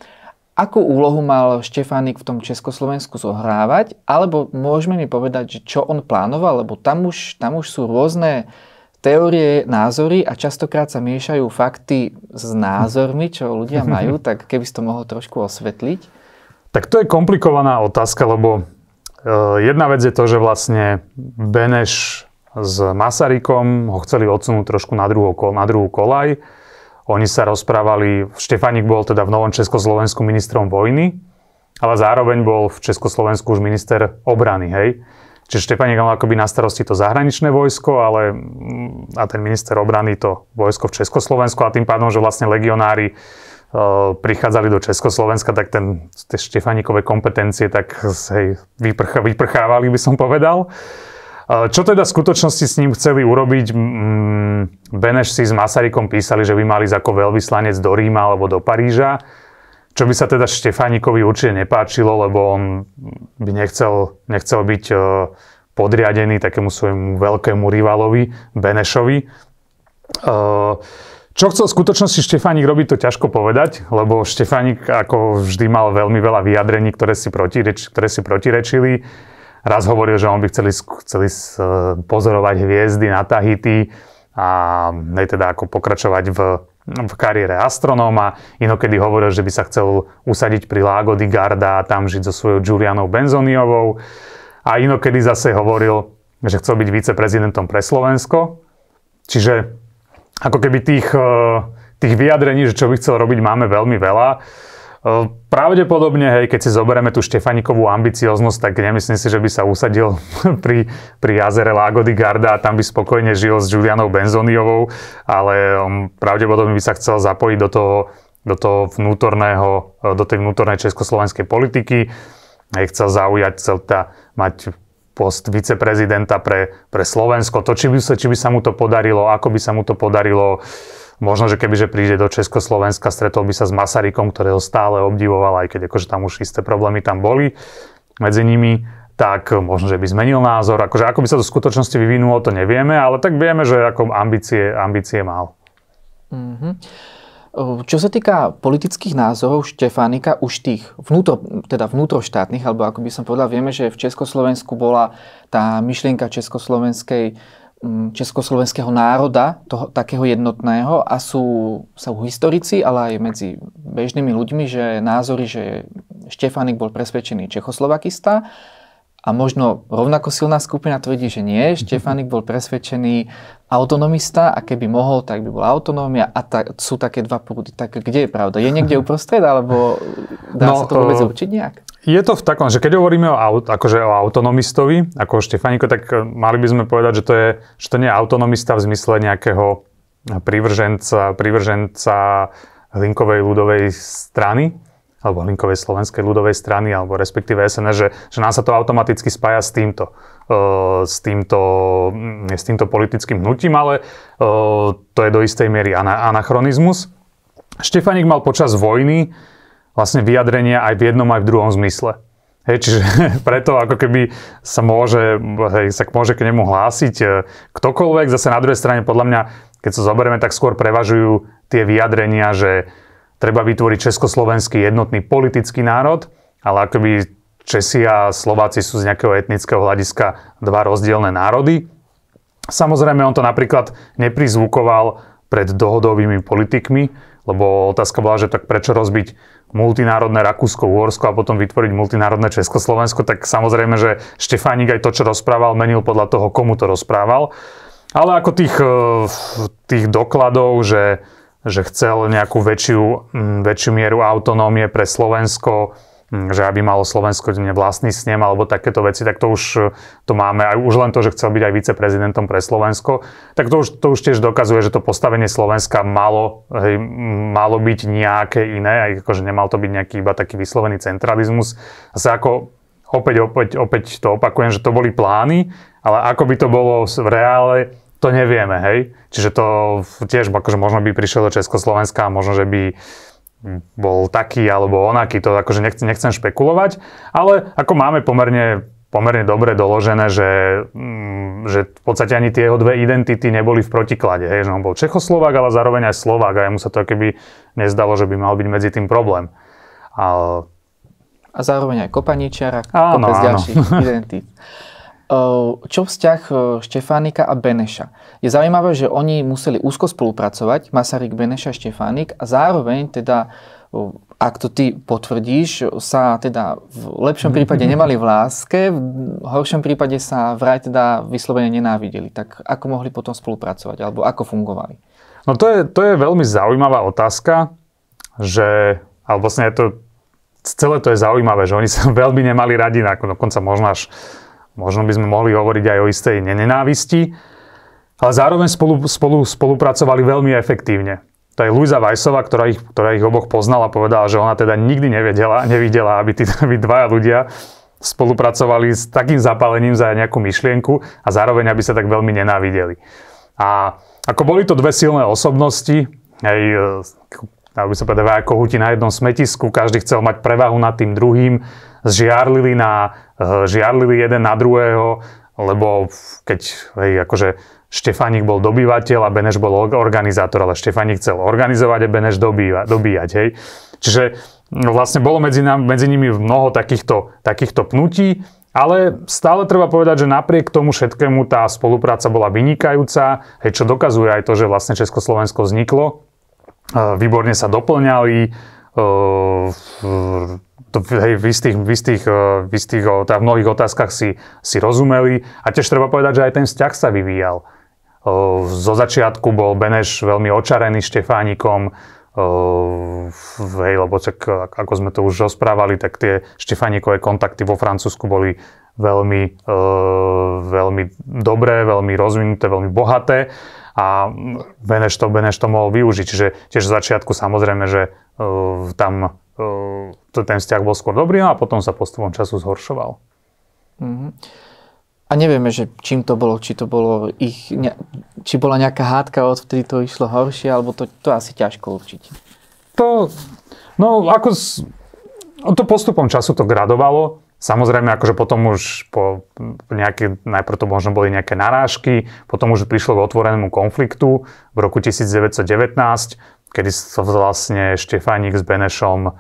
Akú úlohu mal Štefánik v tom Československu zohrávať? Alebo môžeme mi povedať, že čo on plánoval? Lebo tam už, tam už sú rôzne uh, teórie, názory a častokrát sa miešajú fakty s názormi, čo ľudia [LAUGHS] majú, tak keby si to mohol trošku osvetliť. Tak to je komplikovaná otázka, lebo e, jedna vec je to, že vlastne Beneš s Masarykom ho chceli odsunúť trošku na druhú, na druhú kolaj. Oni sa rozprávali, Štefanik bol teda v Novom Československu ministrom vojny, ale zároveň bol v Československu už minister obrany, hej. Čiže Štefan mal akoby na starosti to zahraničné vojsko, ale mm, a ten minister obrany to vojsko v Československu a tým pádom, že vlastne legionári e, prichádzali do Československa, tak ten, tie Štefanikové kompetencie tak hej, vyprch, vyprchávali, by som povedal. E, čo teda v skutočnosti s ním chceli urobiť? Beneš si s Masarykom písali, že by mali ísť ako veľvyslanec do Ríma alebo do Paríža. Čo by sa teda Štefánikovi určite nepáčilo, lebo on by nechcel, nechcel byť e, podriadený takému svojmu veľkému rivalovi, Benešovi. E, čo chcel v skutočnosti Štefánik robiť, to ťažko povedať, lebo Štefánik ako vždy mal veľmi veľa vyjadrení, ktoré si, protireč, ktoré si protirečili. Raz hovoril, že on by chceli, chceli e, pozorovať hviezdy na Tahiti a teda ako pokračovať v No, v kariére astronóma, inokedy hovoril, že by sa chcel usadiť pri Lago di Garda a tam žiť so svojou Giulianou Benzoniovou. A inokedy zase hovoril, že chcel byť viceprezidentom pre Slovensko. Čiže ako keby tých, eh, tých vyjadrení, že čo by chcel robiť, máme veľmi veľa. Pravdepodobne, hej, keď si zoberieme tú Štefanikovú ambicioznosť, tak nemyslím si, že by sa usadil [LAUGHS] pri, pri jazere Di Garda a tam by spokojne žil s Julianou Benzoniovou, ale on pravdepodobne by sa chcel zapojiť do toho, do toho vnútorného, do tej vnútornej československej politiky. Hej, chcel zaujať, chcel tá, mať post viceprezidenta pre, pre Slovensko. To, či by, sa, či by sa mu to podarilo, ako by sa mu to podarilo, uh, Možno, že kebyže príde do Československa, stretol by sa s Masarykom, ktorého stále obdivoval, aj keď akože tam už isté problémy tam boli medzi nimi tak možno, že by zmenil názor. Akože ako by sa to v skutočnosti vyvinulo, to nevieme, ale tak vieme, že ako ambície, ambície mal. Mm-hmm. Čo sa týka politických názorov Štefánika, už tých vnútro, teda vnútroštátnych, alebo ako by som povedal, vieme, že v Československu bola tá myšlienka československej Mm, československého národa, toho, takého jednotného a sú, sa historici, ale aj medzi bežnými ľuďmi, že názory, že Štefanik bol presvedčený Čechoslovakista a možno rovnako silná skupina tvrdí, že nie, [LAUGHS] Štefanik bol presvedčený autonomista a keby mohol, tak by bola autonómia a ta, sú také dva prúdy. Tak kde je pravda? Je niekde [LAUGHS] uprostred, alebo dá no, sa to vôbec eh, určiť nejak? Je to v takom, že keď hovoríme o, aut, akože o autonomistovi, ako Štefaniko, tak eh, mali by sme povedať, že to, je, že to nie je autonomista v zmysle nejakého privrženca, privrženca Linkovej ľudovej strany, alebo Linkovej slovenskej ľudovej strany, alebo respektíve SNS, že, že nám sa to automaticky spája s týmto, uh, s týmto, mm, s týmto politickým hnutím, ale uh, to je do istej miery anachronizmus. Štefanik mal počas vojny vlastne vyjadrenia aj v jednom, aj v druhom zmysle. Hej, čiže [LAUGHS] preto ako keby sa môže, hej, sa môže k nemu hlásiť e, ktokoľvek. Zase na druhej strane podľa mňa, keď sa zoberieme, tak skôr prevažujú tie vyjadrenia, že treba vytvoriť československý jednotný politický národ, ale akoby Česi a Slováci sú z nejakého etnického hľadiska dva rozdielne národy. Samozrejme, on to napríklad neprizvukoval pred dohodovými politikmi, lebo otázka bola, že tak prečo rozbiť multinárodné Rakúsko, Uhorsko a potom vytvoriť multinárodné Československo, tak samozrejme, že Štefánik aj to, čo rozprával, menil podľa toho, komu to rozprával. Ale ako tých, e, tých dokladov, že, že chcel nejakú väčšiu, väčšiu mieru autonómie pre Slovensko, Hm, že aby malo Slovensko vlastný snem alebo takéto veci, tak to už eh, to máme. Aj už len to, že chcel byť aj viceprezidentom pre Slovensko, tak to už, to už tiež dokazuje, že to postavenie Slovenska malo, hej, malo byť nejaké iné, aj akože nemal to byť nejaký iba taký vyslovený centralizmus. A sa ako opäť, opäť, opäť to opakujem, že to boli plány, ale ako by to bolo v reále, to nevieme, hej. Čiže to tiež akože možno by prišlo do Československa a možno, že by bol taký alebo onaký, to akože nechcem, nechcem špekulovať, ale ako máme pomerne pomerne dobre doložené, že, mm, že v podstate ani tie jeho dve identity neboli v protiklade. Hej, že on bol Čechoslovák, ale zároveň aj Slovák a mu sa to keby nezdalo, že by mal byť medzi tým problém. A, a zároveň aj kopaničiara, kopec ďalších [LAUGHS] identít. Čo vzťah Štefánika a Beneša? Je zaujímavé, že oni museli úzko spolupracovať, Masaryk, Beneš a Štefánik, a zároveň teda ak to ty potvrdíš, sa teda v lepšom prípade [LAUGHS] nemali v láske, v horšom prípade sa vraj teda vyslovene nenávideli. Tak ako mohli potom spolupracovať, alebo ako fungovali? No to je, to je veľmi zaujímavá otázka, že, alebo vlastne je to, celé to je zaujímavé, že oni sa [LAUGHS] veľmi nemali radi, dokonca možno až Možno by sme mohli hovoriť aj o istej nenenávisti, ale zároveň spolu, spolu, spolupracovali veľmi efektívne. To je Luisa Vajsová, ktorá ich, ktorá ich oboch poznala, povedala, že ona teda nikdy nevedela, nevidela, aby tí aby dvaja ľudia spolupracovali s takým zapálením za nejakú myšlienku a zároveň, aby sa tak veľmi nenávideli. A ako boli to dve silné osobnosti, aj, e, aby sa povedal, ako huti na jednom smetisku, každý chcel mať prevahu nad tým druhým, zžiarlili, na, eh, žiarlili jeden na druhého, lebo keď hej, akože Štefanik bol dobývateľ a Beneš bol organizátor, ale Štefánik chcel organizovať a Beneš dobýva, dobíjať. Hej. Čiže no vlastne bolo medzi, nám, medzi nimi mnoho takýchto, takýchto pnutí, ale stále treba povedať, že napriek tomu všetkému tá spolupráca bola vynikajúca, hej, čo dokazuje aj to, že vlastne Československo vzniklo. Eh, výborne sa doplňali, eh, to, hej, v istých, v istých, eh, v istých eh, teda v mnohých otázkach si, si rozumeli. A tiež treba povedať, že aj ten vzťah sa vyvíjal. Eh, zo začiatku bol Beneš veľmi očarený Štefánikom, hej, lebo tak ako sme to už rozprávali, tak tie Štefánikové kontakty vo Francúzsku boli veľmi, veľmi dobré, veľmi rozvinuté, veľmi bohaté a Beneš to, Beneš to mohol využiť. Čiže tiež v začiatku samozrejme, že tam Ehm, ten vzťah bol skôr dobrý no a potom sa postupom času zhoršoval. Mm-hmm. A nevieme, že čím to bolo, či to bolo ich, ne, či bola nejaká hádka, od odvtedy to išlo horšie, alebo to, to asi ťažko určiť. To, no ako, z, to postupom času to gradovalo, Samozrejme, akože potom už po nejaké, najprv to možno boli nejaké narážky, potom už prišlo k otvorenému konfliktu v roku 1919, kedy sa vlastne Štefánik s Benešom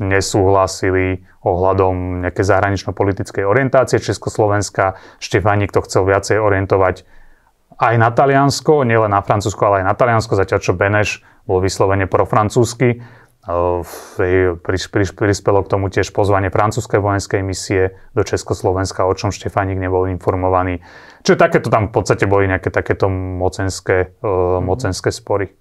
nesúhlasili ohľadom nejaké zahranično-politickej orientácie Československa. Štefánik to chcel viacej orientovať aj na Taliansko, nielen na Francúzsko, ale aj na Taliansko, zatiaľ čo Beneš bol vyslovene profrancúzsky. Prispelo k tomu tiež pozvanie francúzskej vojenskej misie do Československa, o čom Štefánik nebol informovaný. Čiže takéto tam v podstate boli nejaké takéto mocenské, mocenské spory.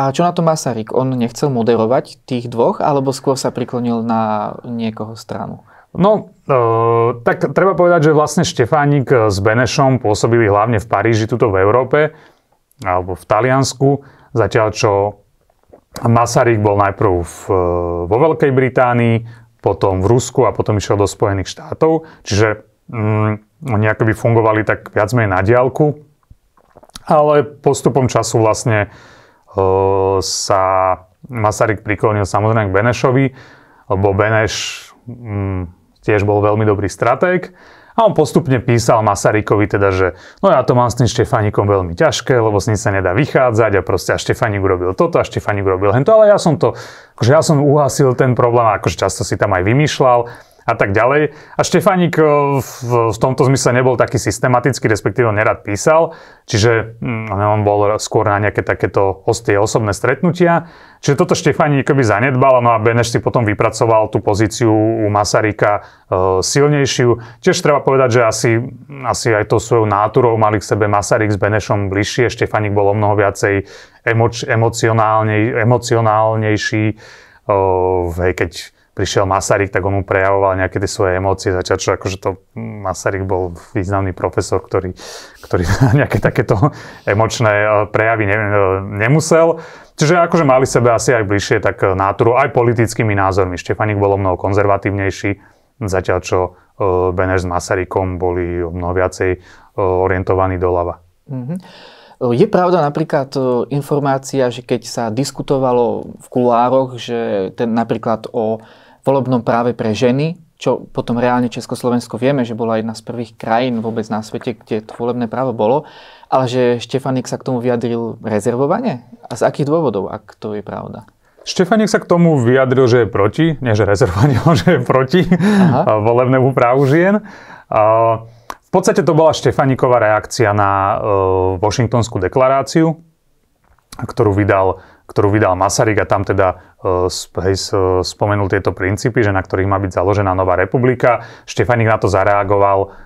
A čo na to Masaryk? On nechcel moderovať tých dvoch, alebo skôr sa priklonil na niekoho stranu? No, e, tak treba povedať, že vlastne Štefánik s Benešom pôsobili hlavne v Paríži, tuto v Európe, alebo v Taliansku, zatiaľ čo Masaryk bol najprv v, e, vo Veľkej Británii, potom v Rusku a potom išiel do Spojených štátov. Čiže mm, oni akoby fungovali tak viac menej na diálku, ale postupom času vlastne sa Masaryk priklonil samozrejme k Benešovi, lebo Beneš mm, tiež bol veľmi dobrý stratég. A on postupne písal Masarykovi teda, že no ja to mám s tým Štefanikom veľmi ťažké, lebo s ním sa nedá vychádzať a proste a Štefanik urobil toto a Štefanik urobil hento, ale ja som to, akože ja som uhasil ten problém, akože často si tam aj vymýšľal a tak ďalej. A Štefánik eh, v, v tomto zmysle nebol taký systematický, respektíve nerad písal, čiže hm, on bol skôr na nejaké takéto hostie osobné stretnutia. Čiže toto Štefánik by zanedbal, no a Beneš si potom vypracoval tú pozíciu u Masarika e, eh, silnejšiu. Tiež treba povedať, že asi, asi aj to svojou náturou mali k sebe Masaryk s Benešom bližšie, Štefánik bol o mnoho viacej emoč, emocionálnej, emocionálnejší, e, keď prišiel Masaryk, tak on mu prejavoval nejaké tie svoje emócie čo akože to Masaryk bol významný profesor, ktorý, ktorý [LAUGHS] nejaké takéto emočné e, prejavy ne, e, nemusel. Čiže akože mali sebe asi aj bližšie tak e, náturu, aj politickými názormi. Štefanik bol o mnoho konzervatívnejší, zatiaľ čo Beneš s Masarykom boli o mnoho viacej orientovaní doľava. Mm-hmm. Je pravda napríklad informácia, že keď sa diskutovalo v kulároch, že ten napríklad o volebnom práve pre ženy, čo potom reálne Československo vieme, že bola jedna z prvých krajín vôbec na svete, kde to volebné právo bolo, ale že Štefanik sa k tomu vyjadril rezervovane? A z akých dôvodov, ak to je pravda? Štefanik sa k tomu vyjadril, že je proti, nie že rezervovanie, [LAUGHS] ale že je proti Aha. [LAUGHS] volebnému právu žien. V podstate to bola Štefaniková reakcia na e, Washingtonskú deklaráciu, ktorú vydal, ktorú vydal Masaryk a tam teda hej, spomenul tieto princípy, že na ktorých má byť založená nová republika. Štefanik na to zareagoval,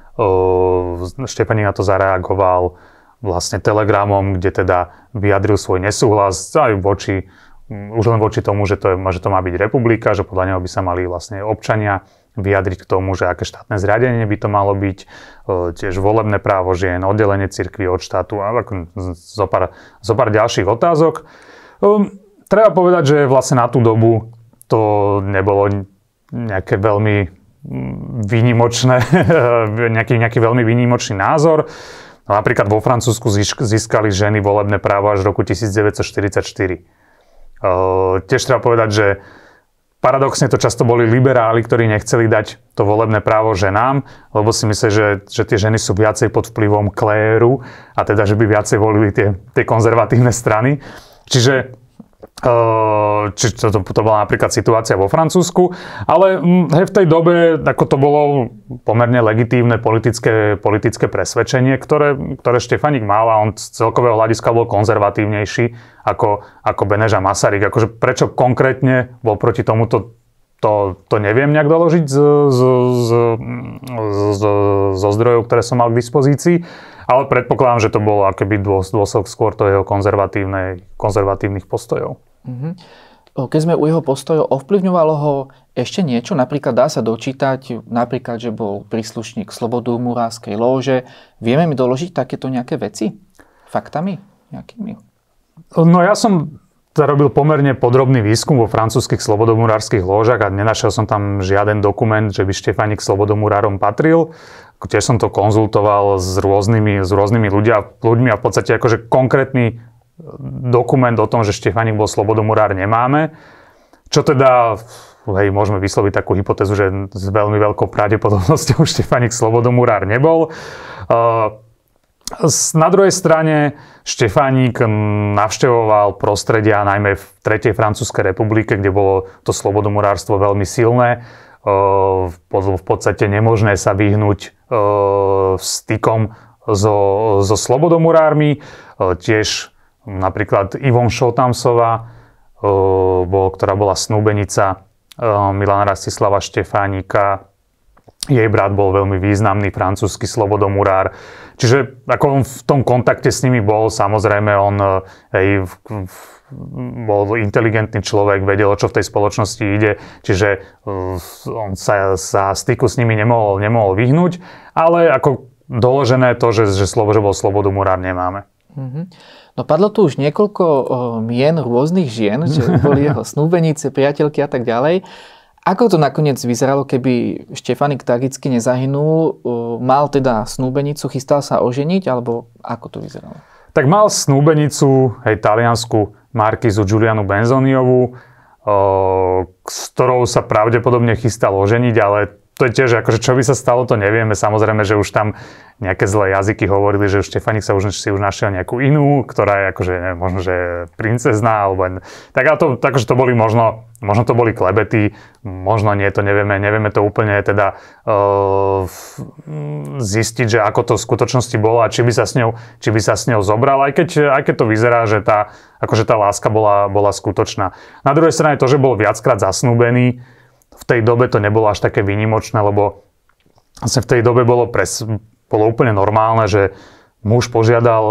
Štefanik na to zareagoval vlastne telegramom, kde teda vyjadril svoj nesúhlas aj voči, už len voči tomu, že to, je, že to má byť republika, že podľa neho by sa mali vlastne občania vyjadriť k tomu, že aké štátne zriadenie by to malo byť, tiež volebné právo žien, oddelenie cirkvi od štátu a zopár, pár, zo ďalších otázok. Treba povedať, že vlastne na tú dobu to nebolo nejaké veľmi mm, výnimočné, [LAUGHS] nejaký, nejaký veľmi výnimočný názor. Napríklad vo Francúzsku získali ženy volebné právo až v roku 1944. tiež treba povedať, že paradoxne to často boli liberáli, ktorí nechceli dať to volebné právo ženám, lebo si mysleli, že, že tie ženy sú viacej pod vplyvom kléru a teda, že by viacej volili tie, tie konzervatívne strany. Čiže či to, to, to bola napríklad situácia vo Francúzsku, ale mm, hej, v tej dobe ako to bolo pomerne legitívne politické, politické presvedčenie, ktoré, ktoré Štefanik mal a on z celkového hľadiska bol konzervatívnejší ako, ako Beneža Masaryk. Akože prečo konkrétne bol proti tomuto to, to neviem nejak doložiť zo zdrojov, ktoré som mal k dispozícii. Ale predpokladám, že to bolo akoby dôsledok skôr to jeho konzervatívnych postojov. Mm-hmm. Keď sme u jeho postojov, ovplyvňovalo ho ešte niečo? Napríklad dá sa dočítať, napríklad, že bol príslušník Slobodu Murárskej lóže. Vieme mi doložiť takéto nejaké veci? Faktami? Nejakými? No ja som zarobil pomerne podrobný výskum vo francúzskych slobodomurárskych lóžach a nenašiel som tam žiaden dokument, že by Štefanik slobodomurárom patril. Tiež som to konzultoval s rôznymi, s rôznymi ľudia, ľuďmi a v podstate akože konkrétny e, dokument o tom, že Štefanik bol slobodomurár nemáme. Čo teda, hej, môžeme vysloviť takú hypotézu, že s veľmi veľkou pravdepodobnosťou [LAUGHS] Štefanik slobodomurár nebol. Uh, na druhej strane Štefánik navštevoval prostredia najmä v 3. francúzskej republike, kde bolo to slobodomurárstvo veľmi silné. V podstate nemožné sa vyhnúť stykom so, so slobodomurármi. Tiež napríklad Ivon Šoltamsová, ktorá bola snúbenica Milana Rastislava Štefánika, jej brat bol veľmi významný francúzsky slobodomurár. Čiže ako on v tom kontakte s nimi bol, samozrejme on e, hej, v, v, bol inteligentný človek, vedel, čo v tej spoločnosti ide, čiže e, on sa, sa styku s nimi nemohol, nemohol vyhnúť, ale ako doložené to, že, že, slovo, že bol slobodu murár nemáme. Mm-hmm. No padlo tu už niekoľko o, e, mien rôznych žien, že boli jeho [LAUGHS] snúbenice, priateľky a tak ďalej. Ako to nakoniec vyzeralo, keby Štefanik tragicky nezahynul? E, mal teda snúbenicu, chystal sa oženiť, alebo ako to vyzeralo? Tak mal snúbenicu, hej, taliansku markizu Giulianu Benzoniovu, e, s ktorou sa pravdepodobne chystal oženiť, ale to je tiež, akože čo by sa stalo, to nevieme. Samozrejme, že už tam nejaké zlé jazyky hovorili, že Štefanik sa už, si už našiel nejakú inú, ktorá je akože, neviem, možno, že princezná, alebo... Tak ale to, tak, to boli možno, možno to boli klebety, možno nie, to nevieme, nevieme to úplne teda uh, zistiť, že ako to v skutočnosti bolo a či by sa s ňou, či by sa s ňou zobral, aj keď, aj keď to vyzerá, že tá, akože tá láska bola, bola skutočná. Na druhej strane to, že bol viackrát zasnúbený, v tej dobe to nebolo až také výnimočné, lebo vlastne v tej dobe bolo, pres, bolo úplne normálne, že muž požiadal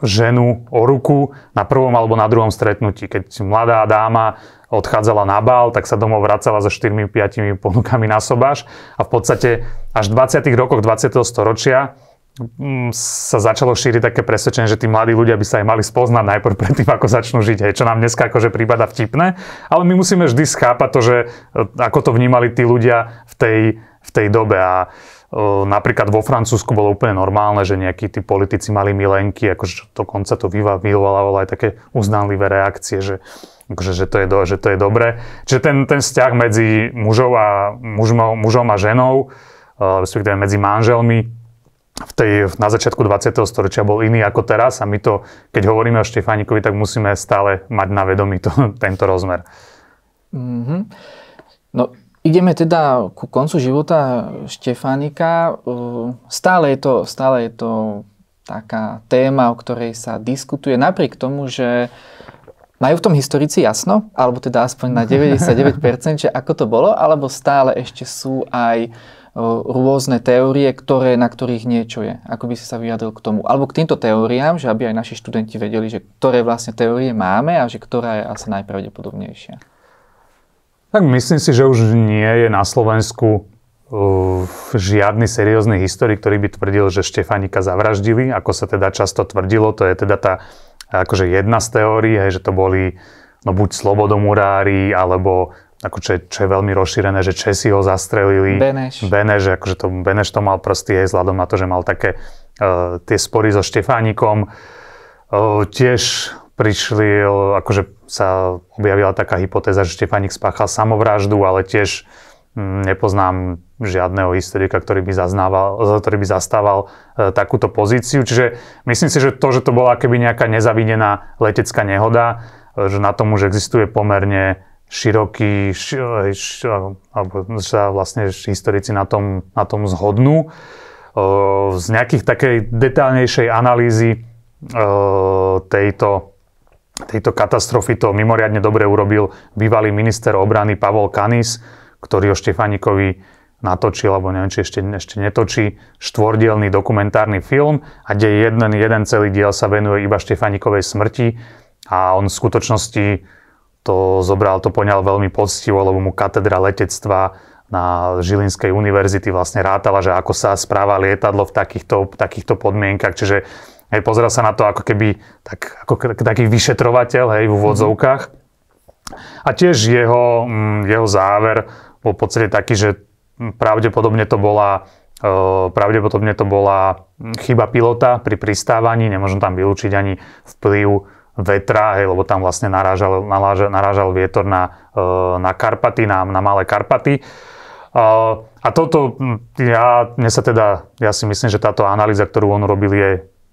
ženu o ruku na prvom alebo na druhom stretnutí. Keď mladá dáma odchádzala na bál, tak sa domov vracala so 4-5 ponukami na sobáš a v podstate až v 20. rokoch 20. storočia Mm, sa začalo šíriť také presvedčenie, že tí mladí ľudia by sa aj mali spoznať najprv predtým, ako začnú žiť, hej, čo nám dneska akože prípada vtipné, ale my musíme vždy schápať to, že e, ako to vnímali tí ľudia v tej, v tej dobe a e, napríklad vo Francúzsku bolo úplne normálne, že nejakí tí politici mali milenky, akože dokonca to vyvolávalo aj také uznanlivé reakcie, že, akože, že, to, je do, že to je dobré. Čiže ten, ten vzťah medzi mužom a, mužom a ženou, e, respektíve medzi manželmi, v tej, na začiatku 20. storočia bol iný ako teraz a my to, keď hovoríme o Štefánikovi, tak musíme stále mať na vedomí to, [LAUGHS] tento rozmer. Mm-hmm. No, ideme teda ku koncu života Štefánika. Stále je to, stále je to taká téma, o ktorej sa diskutuje, napriek tomu, že majú v tom historici jasno, alebo teda aspoň na 99%, [LAUGHS] že ako to bolo, alebo stále ešte sú aj uh, rôzne teórie, ktoré, na ktorých niečo je. Ako by si sa vyjadril k tomu? Alebo k týmto teóriám, že aby aj naši študenti vedeli, že ktoré vlastne teórie máme a že ktorá je asi najpravdepodobnejšia. Tak myslím si, že už nie je na Slovensku Uh, žiadny seriózny historik, ktorý by tvrdil, že Štefanika zavraždili, ako sa teda často tvrdilo, to je teda tá akože jedna z teórií, hej, že to boli no buď slobodomurári, alebo ako čo, je, čo je veľmi rozšírené, že Česi ho zastrelili. Beneš. Beneš, akože to, Beneš to mal prostý aj vzhľadom na to, že mal také uh, tie spory so Štefánikom. Uh, tiež prišli, uh, akože sa objavila taká hypotéza, že Štefánik spáchal samovraždu, ale tiež um, nepoznám žiadneho historika, ktorý by, zaznával, ktorý by zastával uh, takúto pozíciu. Čiže myslím si, že to, že to bola keby nejaká nezavinená letecká nehoda, že na tom už existuje pomerne široký, alebo sa vlastne historici na tom, na tom zhodnú. Z nejakých takej detálnejšej analýzy tejto, tejto katastrofy to mimoriadne dobre urobil bývalý minister obrany Pavol Kanis, ktorý o Štefanikovi natočil, alebo neviem, či ešte, ešte netočí, štvordielný dokumentárny film a kde jeden, jeden celý diel sa venuje iba Štefanikovej smrti a on v skutočnosti to zobral, to poňal veľmi poctivo, lebo mu katedra letectva na Žilinskej univerzity vlastne rátala, že ako sa správa lietadlo v takýchto, takýchto podmienkach. Čiže hej, pozera sa na to ako keby tak, ako taký vyšetrovateľ hej, v úvodzovkách. A tiež jeho, mm, jeho záver bol v podstate taký, že pravdepodobne to bola e, pravdepodobne to bola chyba pilota pri pristávaní, nemôžem tam vylúčiť ani vplyv vetra, hej, lebo tam vlastne narážal, narážal, narážal vietor na, e, na Karpaty, na, na Malé Karpaty. E, a toto, ja, mne sa teda, ja si myslím, že táto analýza, ktorú on robil, je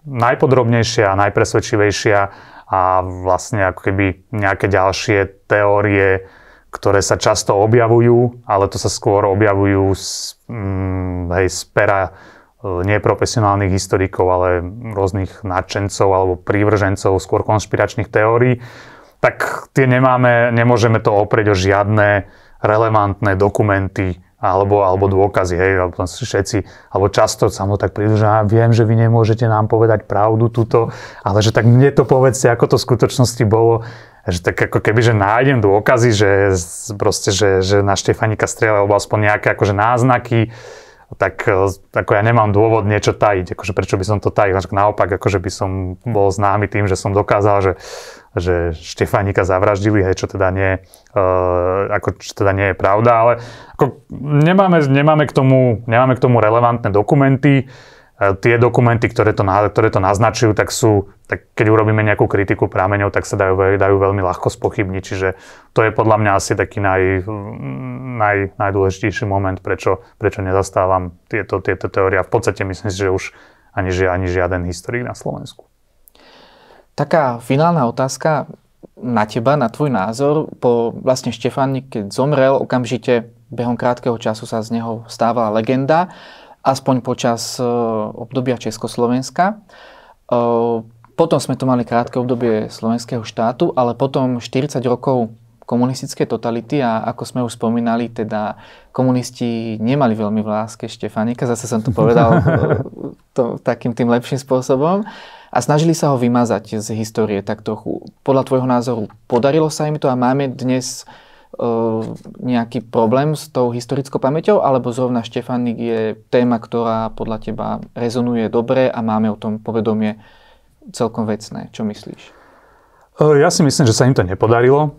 najpodrobnejšia, najpresvedčivejšia a vlastne ako keby nejaké ďalšie teórie, ktoré sa často objavujú, ale to sa skôr objavujú z, hej, z pera E, neprofesionálnych historikov, ale rôznych nadšencov alebo prívržencov skôr konšpiračných teórií, tak tie nemáme, nemôžeme to oprieť o žiadne relevantné dokumenty alebo, mhm. alebo dôkazy, hej, alebo všetci, alebo často sa mu tak prídu, že ja viem, že vy nemôžete nám povedať pravdu tuto, ale že tak mne to povedzte, ako to v skutočnosti bolo, že tak ako keby, že nájdem dôkazy, že proste, že, že na Štefanika strieľa, alebo aspoň nejaké akože náznaky, tak e, ako ja nemám dôvod niečo tajiť, akože prečo by som to tajil, akože naopak akože by som bol známy tým, že som dokázal, že, že Štefánika zavraždili, hej, čo teda nie, uh, ako, čo teda nie je pravda, ale ako nemáme, nemáme, k tomu, nemáme k tomu relevantné dokumenty, uh, tie dokumenty, ktoré to, ktoré to naznačujú, tak sú, tak keď urobíme nejakú kritiku prámeňov, tak sa dajú, dajú veľmi ľahko spochybniť. Čiže to je podľa mňa asi taký naj, naj, najdôležitejší moment, prečo, prečo nezastávam tieto, tieto teórie. A v podstate myslím si, že už ani, ani žiaden historik na Slovensku. Taká finálna otázka na teba, na tvoj názor. Po vlastne Štefánik, keď zomrel, okamžite behom krátkeho času sa z neho stávala legenda aspoň počas e, obdobia Československa. E, potom sme tu mali krátke obdobie slovenského štátu, ale potom 40 rokov komunistické totality a ako sme už spomínali, teda komunisti nemali veľmi v láske Štefánika, zase som to povedal e, to, takým tým lepším spôsobom a snažili sa ho vymazať z histórie tak trochu. Podľa tvojho názoru podarilo sa im to a máme dnes uh, E, nejaký problém s tou historickou pamäťou, alebo zrovna Štefanik je téma, ktorá podľa teba rezonuje dobre a máme o tom povedomie celkom vecné. Čo myslíš? E, ja si myslím, že sa im to nepodarilo,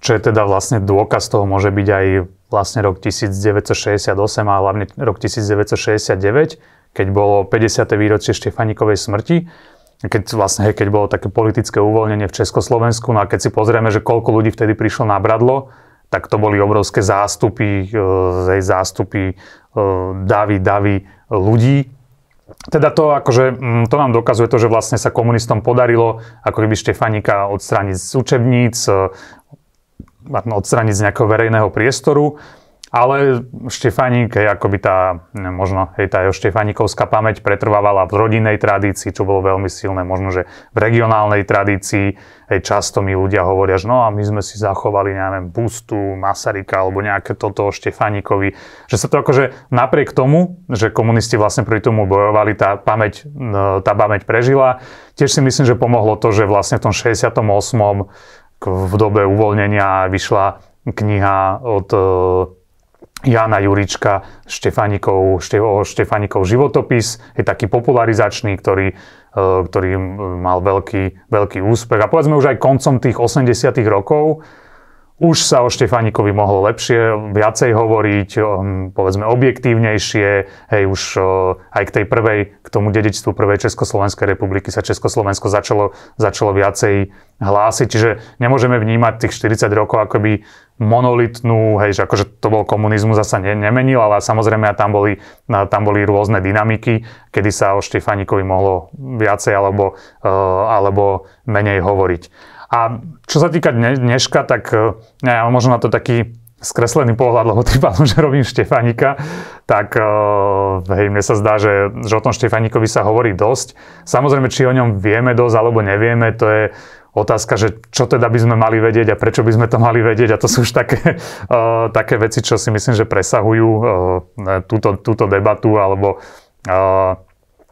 čo je teda vlastne dôkaz toho môže byť aj vlastne rok 1968 a hlavne rok 1969, keď bolo 50. výročie Štefanikovej smrti keď vlastne, hej, keď bolo také politické uvoľnenie v Československu, no a keď si pozrieme, že koľko ľudí vtedy prišlo na Bradlo, tak to boli obrovské zástupy, eh, hej, zástupy eh, davy, davy ľudí. Teda to, akože, mm, to nám dokazuje to, že vlastne sa komunistom podarilo ako keby Štefanika odstrániť z učebníc, eh, odstrániť z nejakého verejného priestoru ale Štefánik, hej, akoby tá, ne, možno, hej, tá jeho Štefánikovská pamäť pretrvávala v rodinnej tradícii, čo bolo veľmi silné, možno, že v regionálnej tradícii, hej, často mi ľudia hovoria, že no a my sme si zachovali, neviem, Bustu, Masarika alebo nejaké toto Štefánikovi, že sa to akože napriek tomu, že komunisti vlastne pri tomu bojovali, tá pamäť, no, tá pamäť prežila. Tiež si myslím, že pomohlo to, že vlastne v tom 68 v dobe uvoľnenia vyšla kniha od Jana Jurička, Štefanikov, Štefanikov životopis, je taký popularizačný, ktorý, e, ktorý mal veľký, veľký úspech. A povedzme už aj koncom tých 80 rokov už sa o Štefanikovi mohlo lepšie, viacej hovoriť, e, povedzme objektívnejšie, hej, už e, aj k tej prvej, k tomu dedičstvu prvej Československej republiky sa Československo začalo, začalo viacej hlásiť, čiže nemôžeme vnímať tých 40 rokov akoby monolitnú, hej, že akože to bol komunizmus, zasa ne, nemenil, ale samozrejme tam boli, tam boli rôzne dynamiky, kedy sa o Štefánikovi mohlo viacej alebo, e, alebo menej hovoriť. A čo sa týka dneška, tak e, ja mám možno na to taký skreslený pohľad, lebo tým pádom, [LAUGHS] že robím Štefanika, tak e, hej, mne sa zdá, že, že o tom Štefanikovi sa hovorí dosť. Samozrejme, či o ňom vieme dosť alebo nevieme, to je otázka, že čo teda by sme mali vedieť a prečo by sme to mali vedieť a to sú už také, uh, [LAUGHS] také veci, čo si myslím, že presahujú uh, túto, túto debatu alebo uh,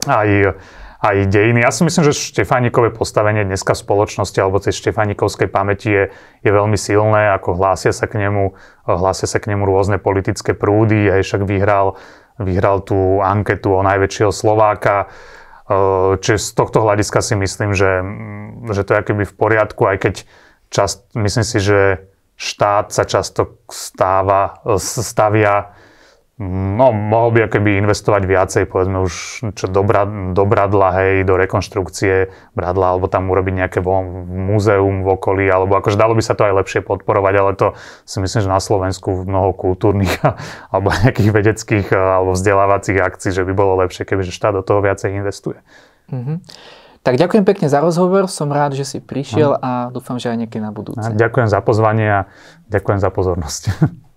aj aj dejiny. Ja si myslím, že Štefánikové postavenie dneska v spoločnosti alebo tej Štefánikovskej pamäti je, je veľmi silné, ako hlásia sa k nemu, hlásia sa k nemu rôzne politické prúdy, aj však vyhral, vyhral tú anketu o najväčšieho Slováka, Čiže z tohto hľadiska si myslím, že, mm, že to je akoby v poriadku, aj keď čas myslím si, že štát sa často stáva, stavia No, mohol by keby investovať viacej, povedzme už čo do, bra, do bradla, hej, do rekonštrukcie bradla, alebo tam urobiť nejaké vo, múzeum v okolí, alebo akože dalo by sa to aj lepšie podporovať, ale to si myslím, že na Slovensku mnoho kultúrnych alebo nejakých vedeckých alebo vzdelávacích akcií, že by bolo lepšie, keby že štát do toho viacej investuje. Mm-hmm. Tak ďakujem pekne za rozhovor, som rád, že si prišiel mhm. a dúfam, že aj niekedy na budúce. A ďakujem za pozvanie a ďakujem za pozornosť. [LAUGHS]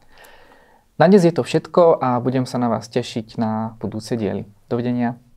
Na dnes je to všetko a budem sa na vás tešiť na budúce diely. Dovidenia.